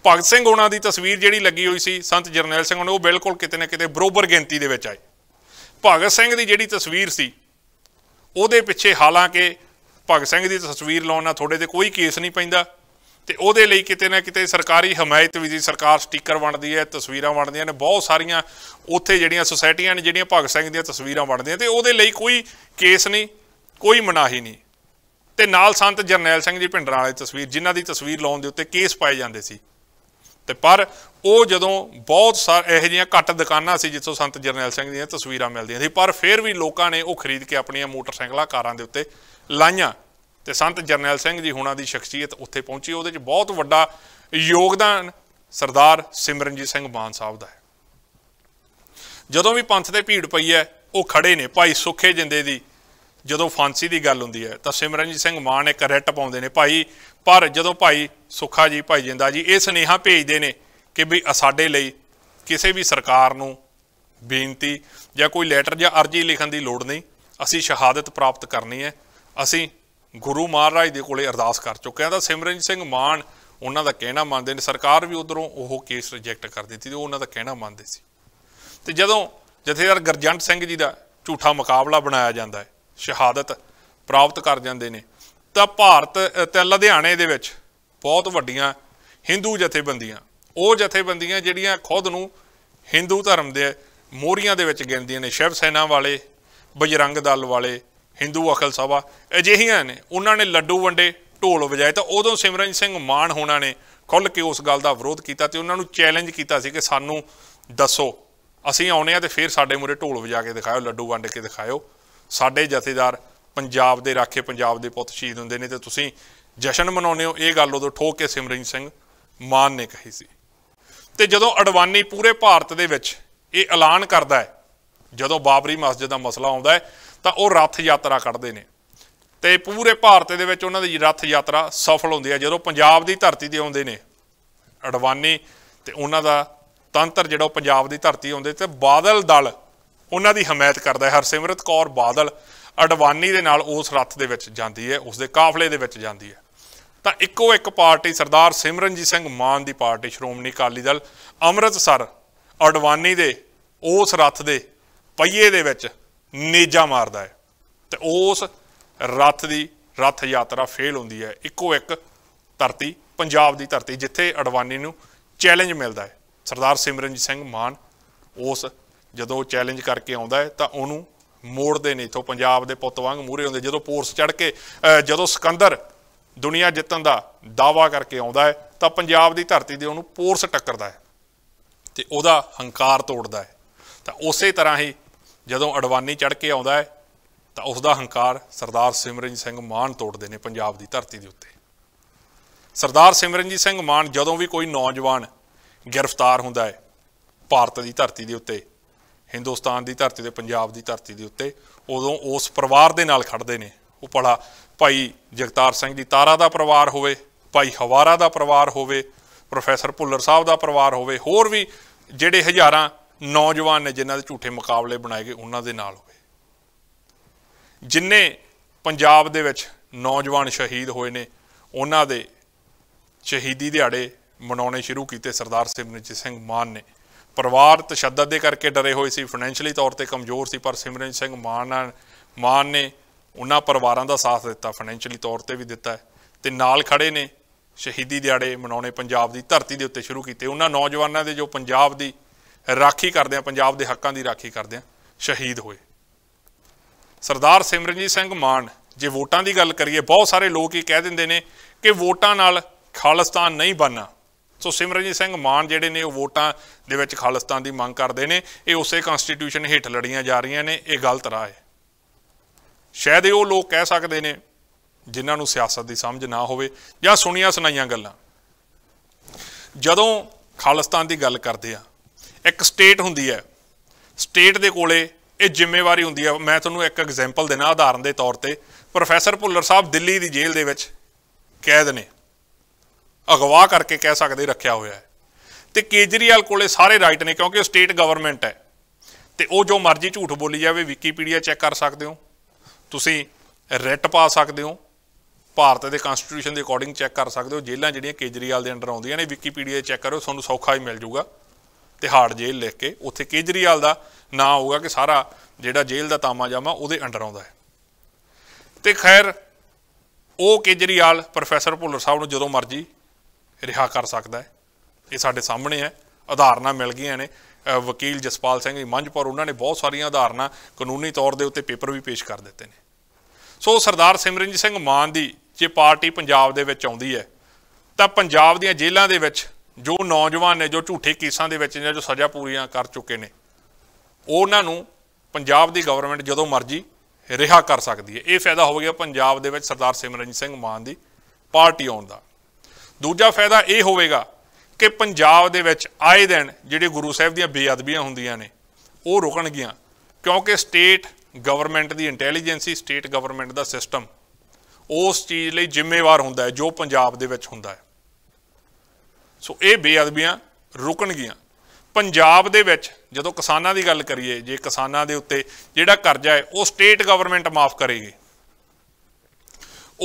ਭਗਤ ਸਿੰਘ ਉਹਨਾਂ ਦੀ ਤਸਵੀਰ ਜਿਹੜੀ ਲੱਗੀ ਹੋਈ ਸੀ ਸੰਤ ਜਰਨੈਲ ਸਿੰਘ ਉਹ ਬਿਲਕੁਲ ਕਿਤੇ ਨਾ ਕਿਤੇ ਬਰੋਬਰ ਗਿਣਤੀ ਦੇ ਵਿੱਚ ਆਏ ਭਗਤ ਸਿੰਘ ਦੀ ਜਿਹੜੀ ਤਸਵੀਰ ਸੀ ਉਹਦੇ ਪਿੱਛੇ ਹਾਲਾਂਕਿ ਭਗਤ ਸਿੰਘ ਦੀ ਤਸਵੀਰ ਲਾਉਣ ਨਾਲ ਤੁਹਾਡੇ ਤੇ ਕੋਈ ਕੇਸ ਨਹੀਂ ਪੈਂਦਾ ਤੇ ਉਹਦੇ ਲਈ ਕਿਤੇ ਨਾ ਕਿਤੇ ਸਰਕਾਰੀ ਹਮਾਇਤ ਵੀ ਦੀ ਸਰਕਾਰ ਸਟicker ਵੰਡਦੀ ਹੈ ਤਸਵੀਰਾਂ ਵੰਡਦੀਆਂ ਨੇ ਬਹੁਤ ਸਾਰੀਆਂ ਉੱਥੇ ਜਿਹੜੀਆਂ ਸੁਸਾਇਟੀਆਂ ਨੇ ਜਿਹੜੀਆਂ ਭਗਤ ਸਿੰਘ ਦੀਆਂ ਤਸਵੀਰਾਂ ਵੰਡਦੀਆਂ ਤੇ ਉਹਦੇ ਲਈ ਕੋਈ ਕੇਸ ਨਹੀਂ ਕੋਈ ਮਨਾਹੀ ਨਹੀਂ ਤੇ ਨਾਲ ਸੰਤ ਜਰਨੈਲ ਸਿੰਘ ਦੀ ਭਿੰਡਰਾਂ ਵਾਲੀ ਤਸਵੀਰ ਜਿਨ੍ਹਾਂ ਦੀ ਤਸਵੀਰ ਲਾਉਣ ਦੇ ਉੱਤੇ ਕੇਸ ਪਾਏ ਜਾਂਦੇ ਸੀ ਤੇ ਪਰ ਉਹ ਜਦੋਂ ਬਹੁਤ ਸਾਰ ਇਹੋ ਜਿਹੀਆਂ ਘੱਟ ਦੁਕਾਨਾਂ ਸੀ ਜਿੱਥੋਂ ਸੰਤ ਜਰਨੈਲ ਸਿੰਘ ਦੀਆਂ ਤਸਵੀਰਾਂ ਮਿਲਦੀਆਂ ਸੀ ਪਰ ਫਿਰ ਵੀ ਲੋਕਾਂ ਨੇ ਉਹ ਖਰੀਦ ਕੇ ਆਪਣੀਆਂ ਮੋਟਰਸਾਈਕਲਾਂ ਕਾਰਾਂ ਦੇ ਉੱਤੇ ਲਾਈਆਂ ਤੇ ਸੰਤ ਜਰਨੈਲ ਸਿੰਘ ਜੀ ਹੁਣਾਂ ਦੀ ਸ਼ਖਸੀਅਤ ਉੱਥੇ ਪਹੁੰਚੀ ਉਹਦੇ 'ਚ ਬਹੁਤ ਵੱਡਾ ਯੋਗਦਾਨ ਸਰਦਾਰ ਸਿਮਰਨਜੀਤ ਸਿੰਘ ਮਾਨ ਸਾਹਿਬ ਦਾ ਹੈ ਜਦੋਂ ਵੀ ਪੰਥ ਤੇ ਭੀੜ ਪਈ ਹੈ ਉਹ ਖੜੇ ਨੇ ਭਾਈ ਸੁਖੇ ਜਿੰਦੇ ਦੀ ਜਦੋਂ ਫਾਂਸੀ ਦੀ ਗੱਲ ਹੁੰਦੀ ਹੈ ਤਾਂ ਸਿਮਰਨਜੀਤ ਸਿੰਘ ਮਾਨ ਇੱਕ ਰੈਟ ਪਾਉਂਦੇ ਨੇ ਭਾਈ ਪਰ ਜਦੋਂ ਭਾਈ ਸੁਖਾ ਜੀ ਭਾਈ ਜਿੰਦਾ ਜੀ ਇਹ ਸਨੇਹਾ ਭੇਜਦੇ ਨੇ ਕਿ ਵੀ ਸਾਡੇ ਲਈ ਕਿਸੇ ਵੀ ਸਰਕਾਰ ਨੂੰ ਬੇਨਤੀ ਜਾਂ ਕੋਈ ਲੈਟਰ ਜਾਂ ਅਰਜ਼ੀ ਲਿਖਣ ਦੀ ਲੋੜ ਨਹੀਂ ਅਸੀਂ ਸ਼ਹਾਦਤ ਪ੍ਰਾਪਤ ਕਰਨੀ ਹੈ ਅਸੀਂ ਗੁਰੂ ਮਹਾਰਾਜ ਦੇ ਕੋਲੇ ਅਰਦਾਸ ਕਰ ਚੁੱਕੇ ਹਾਂ ਤਾਂ ਸਿਮਰਨ ਸਿੰਘ ਮਾਨ ਉਹਨਾਂ ਦਾ ਕਹਿਣਾ ਮੰਨਦੇ ਨੇ ਸਰਕਾਰ ਵੀ ਉਧਰੋਂ ਉਹ ਕੇਸ ਰਿਜੈਕਟ ਕਰ ਦਿੱਤੀ ਤੇ ਉਹ ਉਹਨਾਂ ਦਾ ਕਹਿਣਾ ਮੰਨਦੇ ਸੀ ਤੇ ਜਦੋਂ ਜਥੇਦਾਰ ਗਰਜੰਟ ਸਿੰਘ ਜੀ ਦਾ ਝੂਠਾ ਮੁਕਾਬਲਾ ਬਣਾਇਆ ਜਾਂਦਾ ਹੈ ਸ਼ਹਾਦਤ ਪ੍ਰਾਪਤ ਕਰ ਜਾਂਦੇ ਨੇ ਤਾਂ ਭਾਰਤ ਤੇ ਲੁਧਿਆਣੇ ਦੇ ਵਿੱਚ ਬਹੁਤ ਵੱਡੀਆਂ ਹਿੰਦੂ ਜਥੇਬੰਦੀਆਂ ਉਹ ਜਥੇਬੰਦੀਆਂ ਜਿਹੜੀਆਂ ਖੁਦ ਨੂੰ ਹਿੰਦੂ ਧਰਮ ਦੇ ਮੋਰੀਆਂ ਦੇ ਵਿੱਚ ਗਿਣਦੀਆਂ ਨੇ ਸ਼ਿਵ ਸੈਨਾ ਵਾਲੇ ਬਜਰੰਗ ਦਲ ਵਾਲੇ ਹਿੰਦੂ ਅਖਲ ਸਭਾ ਅਜਿਹੀਆਂ ਨੇ ਉਹਨਾਂ ਨੇ ਲੱਡੂ ਵੰਡੇ ਢੋਲ ਵਜਾਏ ਤਾਂ ਉਦੋਂ ਸਿਮਰਨ ਸਿੰਘ ਮਾਨ ਹੋਣਾ ਨੇ ਖੁੱਲ ਕੇ ਉਸ ਗੱਲ ਦਾ ਵਿਰੋਧ ਕੀਤਾ ਤੇ ਉਹਨਾਂ ਨੂੰ ਚੈਲੰਜ ਕੀਤਾ ਸੀ ਕਿ ਸਾਨੂੰ ਦੱਸੋ ਅਸੀਂ ਆਉਨੇ ਆ ਤੇ ਫਿਰ ਸਾਡੇ ਮੂਰੇ ਢੋਲ ਵਜਾ ਕੇ ਦਿਖਾਓ ਲੱਡੂ ਵੰਡ ਕੇ ਦਿਖਾਓ ਸਾਡੇ ਜਥੇਦਾਰ ਪੰਜਾਬ ਦੇ ਰਾਖੇ ਪੰਜਾਬ ਦੇ ਪੁੱਤ ਸ਼ਹੀਦ ਹੁੰਦੇ ਨੇ ਤੇ ਤੁਸੀਂ ਜਸ਼ਨ ਮਨਾਉਂਦੇ ਹੋ ਇਹ ਗੱਲ ਉਦੋਂ ਠੋਕ ਕੇ ਸਿਮਰਨ ਸਿੰਘ ਮਾਨ ਨੇ ਕਹੀ ਸੀ ਤੇ ਜਦੋਂ ਅਡਵਾਨੀ ਪੂਰੇ ਭਾਰਤ ਦੇ ਵਿੱਚ ਇਹ ਐਲਾਨ ਕਰਦਾ ਹੈ ਜਦੋਂ ਬਾਬਰੀ ਮਸਜਿਦ ਦਾ ਮਸਲਾ ਆਉਂਦਾ ਹੈ ਤਾਂ ਉਹ ਰੱਥ ਯਾਤਰਾ ਕੱਢਦੇ ਨੇ ਤੇ ਪੂਰੇ ਭਾਰਤ ਦੇ ਵਿੱਚ ਉਹਨਾਂ ਦੀ ਰੱਥ ਯਾਤਰਾ ਸਫਲ ਹੁੰਦੀ ਹੈ ਜਦੋਂ ਪੰਜਾਬ ਦੀ ਧਰਤੀ ਤੇ ਆਉਂਦੇ ਨੇ ਅਡਵਾਨੀ ਤੇ ਉਹਨਾਂ ਦਾ ਤੰਤਰ ਜਿਹੜਾ ਉਹ ਪੰਜਾਬ ਦੀ ਧਰਤੀ ਆਉਂਦੇ ਤੇ ਬਾਦਲ ਦਲ ਉਹਨਾਂ ਦੀ ਹਮਾਇਤ ਕਰਦਾ ਹੈ ਹਰਸਿਮਰਤ ਕੌਰ ਬਾਦਲ ਅਡਵਾਨੀ ਦੇ ਨਾਲ ਉਸ ਰੱਥ ਦੇ ਵਿੱਚ ਜਾਂਦੀ ਹੈ ਉਸ ਦੇ ਕਾਫਲੇ ਦੇ ਵਿੱਚ ਜਾਂਦੀ ਹੈ ਤਾਂ ਇੱਕੋ ਇੱਕ ਪਾਰਟੀ ਸਰਦਾਰ ਸਿਮਰਨਜੀਤ ਸਿੰਘ ਮਾਨ ਦੀ ਪਾਰਟੀ ਸ਼੍ਰੋਮਣੀ ਅਕਾਲੀ ਦਲ ਅੰਮ੍ਰਿਤਸਰ ਅਡਵਾਨੀ ਦੇ ਉਸ ਰੱਥ ਦੇ ਪਈਏ ਦੇ ਵਿੱਚ ਨੇਜਾ ਮਾਰਦਾ ਹੈ ਤੇ ਉਸ ਰੱਥ ਦੀ ਰੱਥ ਯਾਤਰਾ ਫੇਲ ਹੁੰਦੀ ਹੈ ਇੱਕੋ ਇੱਕ ਧਰਤੀ ਪੰਜਾਬ ਦੀ ਧਰਤੀ ਜਿੱਥੇ ਅਡਵਾਨੀ ਨੂੰ ਚੈਲੰਜ ਮਿਲਦਾ ਹੈ ਸਰਦਾਰ ਸਿਮਰਨਜੀਤ ਸਿੰਘ ਮਾਨ ਉਸ ਜਦੋਂ ਚੈਲੰਜ ਕਰਕੇ ਆਉਂਦਾ ਹੈ ਤਾਂ ਉਹਨੂੰ ਮੋੜਦੇ ਨੇ ਇਥੋਂ ਪੰਜਾਬ ਦੇ ਪੁੱਤ ਵਾਂਗ ਮੂਰੇ ਹੁੰਦੇ ਜਦੋਂ ਪੋਰਸ ਚੜ ਕੇ ਜਦੋਂ ਸਿਕੰਦਰ ਦੁਨੀਆ ਜਿੱਤਣ ਦਾ ਦਾਵਾ ਕਰਕੇ ਆਉਂਦਾ ਹੈ ਤਾਂ ਪੰਜਾਬ ਦੀ ਧਰਤੀ ਦੇ ਉਹਨੂੰ ਪੋਰਸ ਟੱਕਰਦਾ ਹੈ ਤੇ ਉਹਦਾ ਹੰਕਾਰ ਤੋੜਦਾ ਹੈ ਤਾਂ ਉਸੇ ਤਰ੍ਹਾਂ ਹੀ ਜਦੋਂ ਅਡਵਾਨੀ ਚੜ ਕੇ ਆਉਂਦਾ ਹੈ ਤਾਂ ਉਸ ਦਾ ਹੰਕਾਰ ਸਰਦਾਰ ਸਿਮਰਨਜੀਤ ਸਿੰਘ ਮਾਨ ਤੋੜਦੇ ਨੇ ਪੰਜਾਬ ਦੀ ਧਰਤੀ ਦੇ ਉੱਤੇ ਸਰਦਾਰ ਸਿਮਰਨਜੀਤ ਸਿੰਘ ਮਾਨ ਜਦੋਂ ਵੀ ਕੋਈ ਨੌਜਵਾਨ ਗ੍ਰਿਫਤਾਰ ਹੁੰਦਾ ਹੈ ਭਾਰਤ ਦੀ ਧਰਤੀ ਦੇ ਉੱਤੇ ਹਿੰਦੁਸਤਾਨ ਦੀ ਧਰਤੀ ਤੇ ਪੰਜਾਬ ਦੀ ਧਰਤੀ ਦੇ ਉੱਤੇ ਉਦੋਂ ਉਸ ਪਰਿਵਾਰ ਦੇ ਨਾਲ ਖੜਦੇ ਨੇ ਉਹ ਪੜਾ ਭਾਈ ਜਗਤਾਰ ਸਿੰਘ ਦੀ ਤਾਰਾ ਦਾ ਪਰਿਵਾਰ ਹੋਵੇ ਭਾਈ ਹਵਾਰਾ ਦਾ ਪਰਿਵਾਰ ਹੋਵੇ ਪ੍ਰੋਫੈਸਰ ਭੁੱਲਰ ਸਾਹਿਬ ਦਾ ਪਰਿਵਾਰ ਹੋਵੇ ਹੋਰ ਵੀ ਜਿਹੜੇ ਹਜ਼ਾਰਾਂ ਨੌਜਵਾਨ ਨੇ ਜਿਨ੍ਹਾਂ ਦੇ ਝੂਠੇ ਮੁਕਾਬਲੇ ਬਣਾਏ ਗਏ ਉਹਨਾਂ ਦੇ ਨਾਲ ਹੋਵੇ ਜਿੰਨੇ ਪੰਜਾਬ ਦੇ ਵਿੱਚ ਨੌਜਵਾਨ ਸ਼ਹੀਦ ਹੋਏ ਨੇ ਉਹਨਾਂ ਦੇ ਸ਼ਹੀਦੀ ਦਿਹਾੜੇ ਮਨਾਉਣੇ ਸ਼ੁਰੂ ਕੀਤੇ ਸਰਦਾਰ ਸਿਮਰਨਜੀਤ ਸਿੰਘ ਮਾਨ ਨੇ ਪਰਿਵਾਰ ਤਸ਼ੱਦਦ ਦੇ ਕਰਕੇ ਡਰੇ ਹੋਏ ਸੀ ਫਾਈਨੈਂਸ਼ੀਅਲੀ ਤੌਰ ਤੇ ਕਮਜ਼ੋਰ ਸੀ ਪਰ ਸਿਮਰਨ ਸਿੰਘ ਮਾਨ ਮਾਨ ਨੇ ਉਹਨਾਂ ਪਰਿਵਾਰਾਂ ਦਾ ਸਾਥ ਦਿੱਤਾ ਫਾਈਨੈਂਸ਼ੀਅਲੀ ਤੌਰ ਤੇ ਵੀ ਦਿੱਤਾ ਤੇ ਨਾਲ ਖੜੇ ਨੇ ਸ਼ਹੀਦੀ ਦਿਹਾੜੇ ਮਨਾਉਣੇ ਪੰਜਾਬ ਦੀ ਧਰਤੀ ਦੇ ਉੱਤੇ ਸ਼ੁਰੂ ਕੀਤੇ ਉਹਨਾਂ ਨੌਜਵਾਨਾਂ ਦੇ ਜੋ ਪੰਜਾਬ ਦੀ ਰਾਖੀ ਕਰਦੇ ਆ ਪੰਜਾਬ ਦੇ ਹੱਕਾਂ ਦੀ ਰਾਖੀ ਕਰਦੇ ਆ ਸ਼ਹੀਦ ਹੋਏ ਸਰਦਾਰ ਸਿਮਰਨਜੀਤ ਸਿੰਘ ਮਾਨ ਜੇ ਵੋਟਾਂ ਦੀ ਗੱਲ ਕਰੀਏ ਬਹੁਤ ਸਾਰੇ ਲੋਕ ਇਹ ਕਹਿ ਦਿੰਦੇ ਨੇ ਕਿ ਵੋਟਾਂ ਨਾਲ ਖਾਲਸਤਾਨ ਨਹੀਂ ਬਣਨਾ ਸੋ ਸਿਮਰਜੀਤ ਸਿੰਘ ਮਾਨ ਜਿਹੜੇ ਨੇ ਉਹ ਵੋਟਾਂ ਦੇ ਵਿੱਚ ਖਾਲਿਸਤਾਨ ਦੀ ਮੰਗ ਕਰਦੇ ਨੇ ਇਹ ਉਸੇ ਕਨਸਟੀਟਿਊਸ਼ਨ ਹੇਠ ਲੜੀਆਂ ਜਾ ਰਹੀਆਂ ਨੇ ਇਹ ਗਲਤ ਰਾਹ ਹੈ ਸ਼ਾਇਦ ਇਹ ਉਹ ਲੋਕ ਕਹਿ ਸਕਦੇ ਨੇ ਜਿਨ੍ਹਾਂ ਨੂੰ ਸਿਆਸਤ ਦੀ ਸਮਝ ਨਾ ਹੋਵੇ ਜਾਂ ਸੁਣੀਆਂ ਸੁਣਾਈਆਂ ਗੱਲਾਂ ਜਦੋਂ ਖਾਲਿਸਤਾਨ ਦੀ ਗੱਲ ਕਰਦੇ ਆ ਇੱਕ ਸਟੇਟ ਹੁੰਦੀ ਹੈ ਸਟੇਟ ਦੇ ਕੋਲੇ ਇਹ ਜ਼ਿੰਮੇਵਾਰੀ ਹੁੰਦੀ ਹੈ ਮੈਂ ਤੁਹਾਨੂੰ ਇੱਕ ਐਗਜ਼ਾਮਪਲ ਦੇਣਾ ਉਦਾਹਰਨ ਦੇ ਤੌਰ ਤੇ ਪ੍ਰੋਫੈਸਰ ਭੁੱਲਰ ਸਾਹਿਬ ਦਿੱਲੀ ਦੀ ਜੇਲ੍ਹ ਦੇ ਵਿੱਚ ਕੈਦ ਨੇ ਅਗਵਾ ਕਰਕੇ ਕਹਿ ਸਕਦੇ ਰੱਖਿਆ ਹੋਇਆ ਹੈ ਤੇ ਕੇਜਰੀਵਾਲ ਕੋਲੇ ਸਾਰੇ ਰਾਈਟ ਨੇ ਕਿਉਂਕਿ ਉਹ ਸਟੇਟ ਗਵਰਨਮੈਂਟ ਹੈ ਤੇ ਉਹ ਜੋ ਮਰਜ਼ੀ ਝੂਠ ਬੋਲੀ ਜਾਵੇ ਵਿਕੀਪੀਡੀਆ ਚੈੱਕ ਕਰ ਸਕਦੇ ਹੋ ਤੁਸੀਂ ਰਿਟ ਪਾ ਸਕਦੇ ਹੋ ਭਾਰਤ ਦੇ ਕਨਸਟੀਟਿਊਸ਼ਨ ਦੇ ਅਕੋਰਡਿੰਗ ਚੈੱਕ ਕਰ ਸਕਦੇ ਹੋ ਜੇਲ੍ਹਾਂ ਜਿਹੜੀਆਂ ਕੇਜਰੀਵਾਲ ਦੇ ਅੰਡਰ ਆਉਂਦੀਆਂ ਨੇ ਵਿਕੀਪੀਡੀਆ ਚੈੱਕ ਕਰੋ ਤੁਹਾਨੂੰ ਸੌਖਾ ਹੀ ਮਿਲ ਜਾਊਗਾ ਤੇ ਹਾਰਡ ਜੇਲ੍ਹ ਲਿਖ ਕੇ ਉੱਥੇ ਕੇਜਰੀਵਾਲ ਦਾ ਨਾਂ ਹੋਊਗਾ ਕਿ ਸਾਰਾ ਜਿਹੜਾ ਜੇਲ੍ਹ ਦਾ ਤਾਮਾ ਜਾਮਾ ਉਹਦੇ ਅੰਡਰ ਆਉਂਦਾ ਹੈ ਤੇ ਖੈਰ ਉਹ ਕੇਜਰੀਵਾਲ ਪ੍ਰੋਫੈਸਰ ਭੁੱਲਰ ਸਾਹਿਬ ਨੂੰ ਜਦੋਂ ਮਰਜ਼ੀ ਰਿਹਾ ਕਰ ਸਕਦਾ ਹੈ ਇਹ ਸਾਡੇ ਸਾਹਮਣੇ ਹੈ ਆਧਾਰਨਾ ਮਿਲ ਗਈਆਂ ਨੇ ਵਕੀਲ ਜਸਪਾਲ ਸਿੰਘ ਮੰਝਪੁਰ ਉਹਨਾਂ ਨੇ ਬਹੁਤ ਸਾਰੀਆਂ ਆਧਾਰਨਾ ਕਾਨੂੰਨੀ ਤੌਰ ਦੇ ਉੱਤੇ ਪੇਪਰ ਵੀ ਪੇਸ਼ ਕਰ ਦਿੱਤੇ ਨੇ ਸੋ ਸਰਦਾਰ ਸਿਮਰਨਜੀਤ ਸਿੰਘ ਮਾਨ ਦੀ ਜੇ ਪਾਰਟੀ ਪੰਜਾਬ ਦੇ ਵਿੱਚ ਆਉਂਦੀ ਹੈ ਤਾਂ ਪੰਜਾਬ ਦੀਆਂ ਜੇਲ੍ਹਾਂ ਦੇ ਵਿੱਚ ਜੋ ਨੌਜਵਾਨ ਨੇ ਜੋ ਝੂਠੇ ਕੇਸਾਂ ਦੇ ਵਿੱਚ ਨੇ ਜੋ ਸਜ਼ਾ ਪੂਰੀਆਂ ਕਰ ਚੁੱਕੇ ਨੇ ਉਹਨਾਂ ਨੂੰ ਪੰਜਾਬ ਦੀ ਗਵਰਨਮੈਂਟ ਜਦੋਂ ਮਰਜ਼ੀ ਰਿਹਾ ਕਰ ਸਕਦੀ ਹੈ ਇਹ ਫਾਇਦਾ ਹੋ ਗਿਆ ਪੰਜਾਬ ਦੇ ਵਿੱਚ ਸਰਦਾਰ ਸਿਮਰਨਜੀਤ ਸਿੰਘ ਮਾਨ ਦੀ ਪਾਰਟੀ ਆਉਣ ਦਾ ਦੂਜਾ ਫਾਇਦਾ ਇਹ ਹੋਵੇਗਾ ਕਿ ਪੰਜਾਬ ਦੇ ਵਿੱਚ ਆਏ ਦਿਨ ਜਿਹੜੇ ਗੁਰੂ ਸਾਹਿਬ ਦੀਆਂ ਬੇਅਦਬੀਆਂ ਹੁੰਦੀਆਂ ਨੇ ਉਹ ਰੁਕਣਗੀਆਂ ਕਿਉਂਕਿ ਸਟੇਟ ਗਵਰਨਮੈਂਟ ਦੀ ਇੰਟੈਲੀਜੈਂਸੀ ਸਟੇਟ ਗਵਰਨਮੈਂਟ ਦਾ ਸਿਸਟਮ ਉਸ ਚੀਜ਼ ਲਈ ਜ਼ਿੰਮੇਵਾਰ ਹੁੰਦਾ ਹੈ ਜੋ ਪੰਜਾਬ ਦੇ ਵਿੱਚ ਹੁੰਦਾ ਹੈ ਸੋ ਇਹ ਬੇਅਦਬੀਆਂ ਰੁਕਣਗੀਆਂ ਪੰਜਾਬ ਦੇ ਵਿੱਚ ਜਦੋਂ ਕਿਸਾਨਾਂ ਦੀ ਗੱਲ ਕਰੀਏ ਜੇ ਕਿਸਾਨਾਂ ਦੇ ਉੱਤੇ ਜਿਹੜਾ ਕਰਜ਼ਾ ਹੈ ਉਹ ਸਟੇਟ ਗਵਰਨਮੈਂਟ ਮਾਫ ਕਰੇਗੀ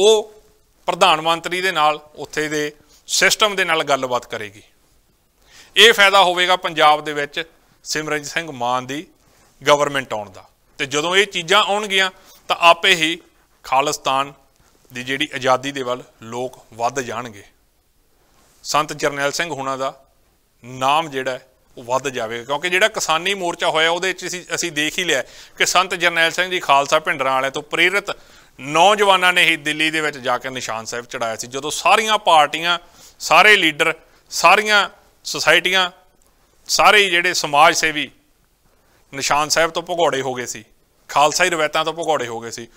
ਉਹ ਪ੍ਰਧਾਨ ਮੰਤਰੀ ਦੇ ਨਾਲ ਉੱਥੇ ਦੇ ਸਿਸਟਮ ਦੇ ਨਾਲ ਗੱਲਬਾਤ ਕਰੇਗੀ ਇਹ ਫਾਇਦਾ ਹੋਵੇਗਾ ਪੰਜਾਬ ਦੇ ਵਿੱਚ ਸਿਮਰਨਜੀਤ ਸਿੰਘ ਮਾਨ ਦੀ ਗਵਰਨਮੈਂਟ ਆਉਣ ਦਾ ਤੇ ਜਦੋਂ ਇਹ ਚੀਜ਼ਾਂ ਆਉਣਗੀਆਂ ਤਾਂ ਆਪੇ ਹੀ ਖਾਲਿਸਤਾਨ ਦੀ ਜਿਹੜੀ ਆਜ਼ਾਦੀ ਦੇ ਵੱਲ ਲੋਕ ਵੱਧ ਜਾਣਗੇ ਸੰਤ ਜਰਨੈਲ ਸਿੰਘ ਹੁਣਾਂ ਦਾ ਨਾਮ ਜਿਹੜਾ ਉਹ ਵੱਧ ਜਾਵੇਗਾ ਕਿਉਂਕਿ ਜਿਹੜਾ ਕਿਸਾਨੀ ਮੋਰਚਾ ਹੋਇਆ ਉਹਦੇ ਵਿੱਚ ਅਸੀਂ ਦੇਖ ਹੀ ਲਿਆ ਕਿ ਸੰਤ ਜਰਨੈਲ ਸਿੰਘ ਦੀ ਖਾਲਸਾ ਭਿੰਡਰਾਂ ਵਾਲਿਆਂ ਤੋਂ ਪ੍ਰੇਰਿਤ ਨੌਜਵਾਨਾਂ ਨੇ ਹੀ ਦਿੱਲੀ ਦੇ ਵਿੱਚ ਜਾ ਕੇ ਨਿਸ਼ਾਨ ਸਾਹਿਬ ਚੜਾਇਆ ਸੀ ਜਦੋਂ ਸਾਰੀਆਂ ਪਾਰਟੀਆਂ ਸਾਰੇ ਲੀਡਰ ਸਾਰੀਆਂ ਸੁਸਾਇਟੀਆਂ ਸਾਰੇ ਜਿਹੜੇ ਸਮਾਜ ਸੇਵੀ ਨਿਸ਼ਾਨ ਸਾਹਿਬ ਤੋਂ ਭਗੌੜੇ ਹੋ ਗਏ ਸੀ ਖਾਲਸਾਈ ਰਵਾਇਤਾਂ ਤੋਂ ਭਗੌੜੇ ਹੋ ਗਏ ਸੀ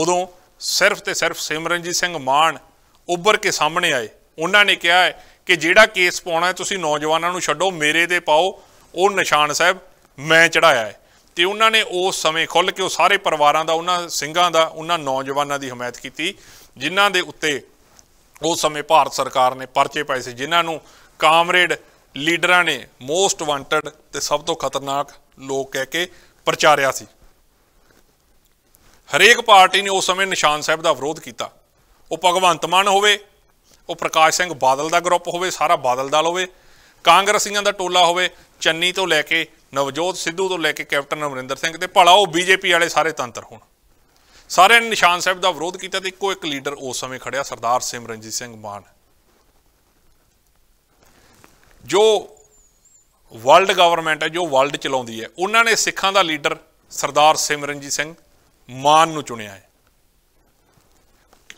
ਉਦੋਂ ਸਿਰਫ ਤੇ ਸਿਰਫ ਸਿਮਰਨਜੀਤ ਸਿੰਘ ਮਾਨ ਉੱਭਰ ਕੇ ਸਾਹਮਣੇ ਆਏ ਉਹਨਾਂ ਨੇ ਕਿਹਾ ਕਿ ਜਿਹੜਾ ਕੇਸ ਪਾਉਣਾ ਤੁਸੀਂ ਨੌਜਵਾਨਾਂ ਨੂੰ ਛੱਡੋ ਮੇਰੇ ਤੇ ਪਾਓ ਉਹ ਨਿਸ਼ਾਨ ਸਾਹਿਬ ਮੈਂ ਚੜਾਇਆ ਹੈ ਤੇ ਉਹਨਾਂ ਨੇ ਉਸ ਸਮੇਂ ਖੁੱਲ ਕੇ ਉਹ ਸਾਰੇ ਪਰਿਵਾਰਾਂ ਦਾ ਉਹਨਾਂ ਸਿੰਘਾਂ ਦਾ ਉਹਨਾਂ ਨੌਜਵਾਨਾਂ ਦੀ ਹਮਾਇਤ ਕੀਤੀ ਜਿਨ੍ਹਾਂ ਦੇ ਉੱਤੇ ਉਸ ਸਮੇਂ ਭਾਰਤ ਸਰਕਾਰ ਨੇ ਪਰਚੇ ਪਾਏ ਸੀ ਜਿਨ੍ਹਾਂ ਨੂੰ ਕਾਮਰੇਡ ਲੀਡਰਾਂ ਨੇ ਮੋਸਟ ਵਾਂਟਡ ਤੇ ਸਭ ਤੋਂ ਖਤਰਨਾਕ ਲੋਕ ਕਹਿ ਕੇ ਪ੍ਰਚਾਰਿਆ ਸੀ ਹਰੇਕ ਪਾਰਟੀ ਨੇ ਉਸ ਸਮੇਂ ਨਿਸ਼ਾਨ ਸਾਹਿਬ ਦਾ ਵਿਰੋਧ ਕੀਤਾ ਉਹ ਭਗਵੰਤ ਮਾਨ ਹੋਵੇ ਉਹ ਪ੍ਰਕਾਸ਼ ਸਿੰਘ ਬਾਦਲ ਦਾ ਗਰੁੱਪ ਹੋਵੇ ਸਾਰਾ ਬਾਦਲ ਦਲ ਹੋਵੇ ਕਾਂਗਰਸੀਆਂ ਦਾ ਟੋਲਾ ਹੋਵੇ ਚੰਨੀ ਤੋਂ ਲੈ ਕੇ ਨਵਜੋਤ ਸਿੱਧੂ ਤੋਂ ਲੈ ਕੇ ਕੈਪਟਨ ਅਮਰਿੰਦਰ ਸਿੰਘ ਤੇ ਭਲਾ ਉਹ ਬੀਜੇਪੀ ਵਾਲੇ ਸਾਰੇ ਤੰਤਰ ਹੋਣ ਸਾਰੇ ਨੇ ਨਿਸ਼ਾਨ ਸਾਹਿਬ ਦਾ ਵਿਰੋਧ ਕੀਤਾ ਤੇ ਇੱਕੋ ਇੱਕ ਲੀਡਰ ਉਸ ਸਮੇਂ ਖੜਿਆ ਸਰਦਾਰ ਸਿਮਰਨਜੀਤ ਸਿੰਘ ਮਾਨ ਜੋ ਵਰਲਡ ਗਵਰਨਮੈਂਟ ਹੈ ਜੋ ਵਰਲਡ ਚਲਾਉਂਦੀ ਹੈ ਉਹਨਾਂ ਨੇ ਸਿੱਖਾਂ ਦਾ ਲੀਡਰ ਸਰਦਾਰ ਸਿਮਰਨਜੀਤ ਸਿੰਘ ਮਾਨ ਨੂੰ ਚੁਣਿਆ ਹੈ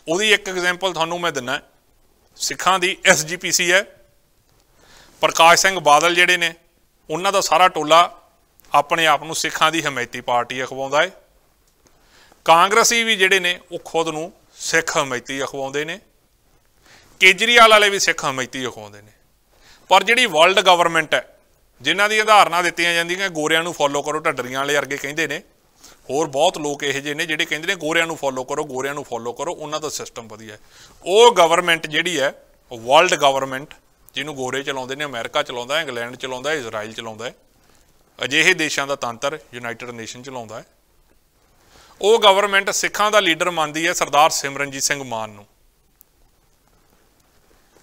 ਉਹਦੀ ਇੱਕ ਐਗਜ਼ਾਮਪਲ ਤੁਹਾਨੂੰ ਮੈਂ ਦਿੰਨਾ ਸਿੱਖਾਂ ਦੀ ਐਸਜੀਪੀਸੀ ਹੈ ਪ੍ਰਕਾਸ਼ ਸਿੰਘ ਬਾਦਲ ਜਿਹੜੇ ਨੇ ਉਹਨਾਂ ਦਾ ਸਾਰਾ ਟੋਲਾ ਆਪਣੇ ਆਪ ਨੂੰ ਸਿੱਖਾਂ ਦੀ ਹਮਾਇਤੀ ਪਾਰਟੀ ਅਖਵਾਉਂਦਾ ਹੈ ਕਾਂਗਰਸੀ ਵੀ ਜਿਹੜੇ ਨੇ ਉਹ ਖੁਦ ਨੂੰ ਸਿੱਖ ਹਮਾਇਤੀ ਅਖਵਾਉਂਦੇ ਨੇ ਕੇਜਰੀਵਾਲ ਵਾਲੇ ਵੀ ਸਿੱਖ ਹਮਾਇਤੀ ਅਖਵਾਉਂਦੇ ਨੇ ਪਰ ਜਿਹੜੀ ਵਰਲਡ ਗਵਰਨਮੈਂਟ ਹੈ ਜਿਨ੍ਹਾਂ ਦੀ ਆਧਾਰਨਾ ਦਿੱਤੀਆਂ ਜਾਂਦੀਆਂ ਗੋਰਿਆਂ ਨੂੰ ਫੋਲੋ ਕਰੋ ਢੱਡਰੀਆਂ ਵਾਲੇ ਵਰਗੇ ਕਹਿੰਦੇ ਨੇ ਹੋਰ ਬਹੁਤ ਲੋਕ ਇਹੋ ਜਿਹੇ ਨੇ ਜਿਹੜੇ ਕਹਿੰਦੇ ਨੇ ਗੋਰਿਆਂ ਨੂੰ ਫੋਲੋ ਕਰੋ ਗੋਰਿਆਂ ਨੂੰ ਫੋਲੋ ਕਰੋ ਉਹਨਾਂ ਦਾ ਸਿਸਟਮ ਵਧੀਆ ਹੈ ਉਹ ਗਵਰਨਮੈਂਟ ਜਿਹੜੀ ਹੈ ਵਰਲਡ ਗਵਰਨਮੈਂਟ ਜਿਹਨੂੰ ਗੋਰੇ ਚਲਾਉਂਦੇ ਨੇ ਅਮਰੀਕਾ ਚਲਾਉਂਦਾ ਹੈ ਇੰਗਲੈਂਡ ਚਲਾਉਂਦਾ ਹੈ ਇਜ਼ਰਾਈਲ ਚਲਾਉਂਦਾ ਹੈ ਅਜਿਹੇ ਦੇਸ਼ਾਂ ਦਾ ਤੰਤਰ ਯੂਨਾਈਟਿਡ ਨੇਸ਼ਨ ਚਲਾਉਂਦਾ ਹੈ ਉਹ ਗਵਰਨਮੈਂਟ ਸਿੱਖਾਂ ਦਾ ਲੀਡਰ ਮੰਨਦੀ ਹੈ ਸਰਦਾਰ ਸਿਮਰਨਜੀਤ ਸਿੰਘ ਮਾਨ ਨੂੰ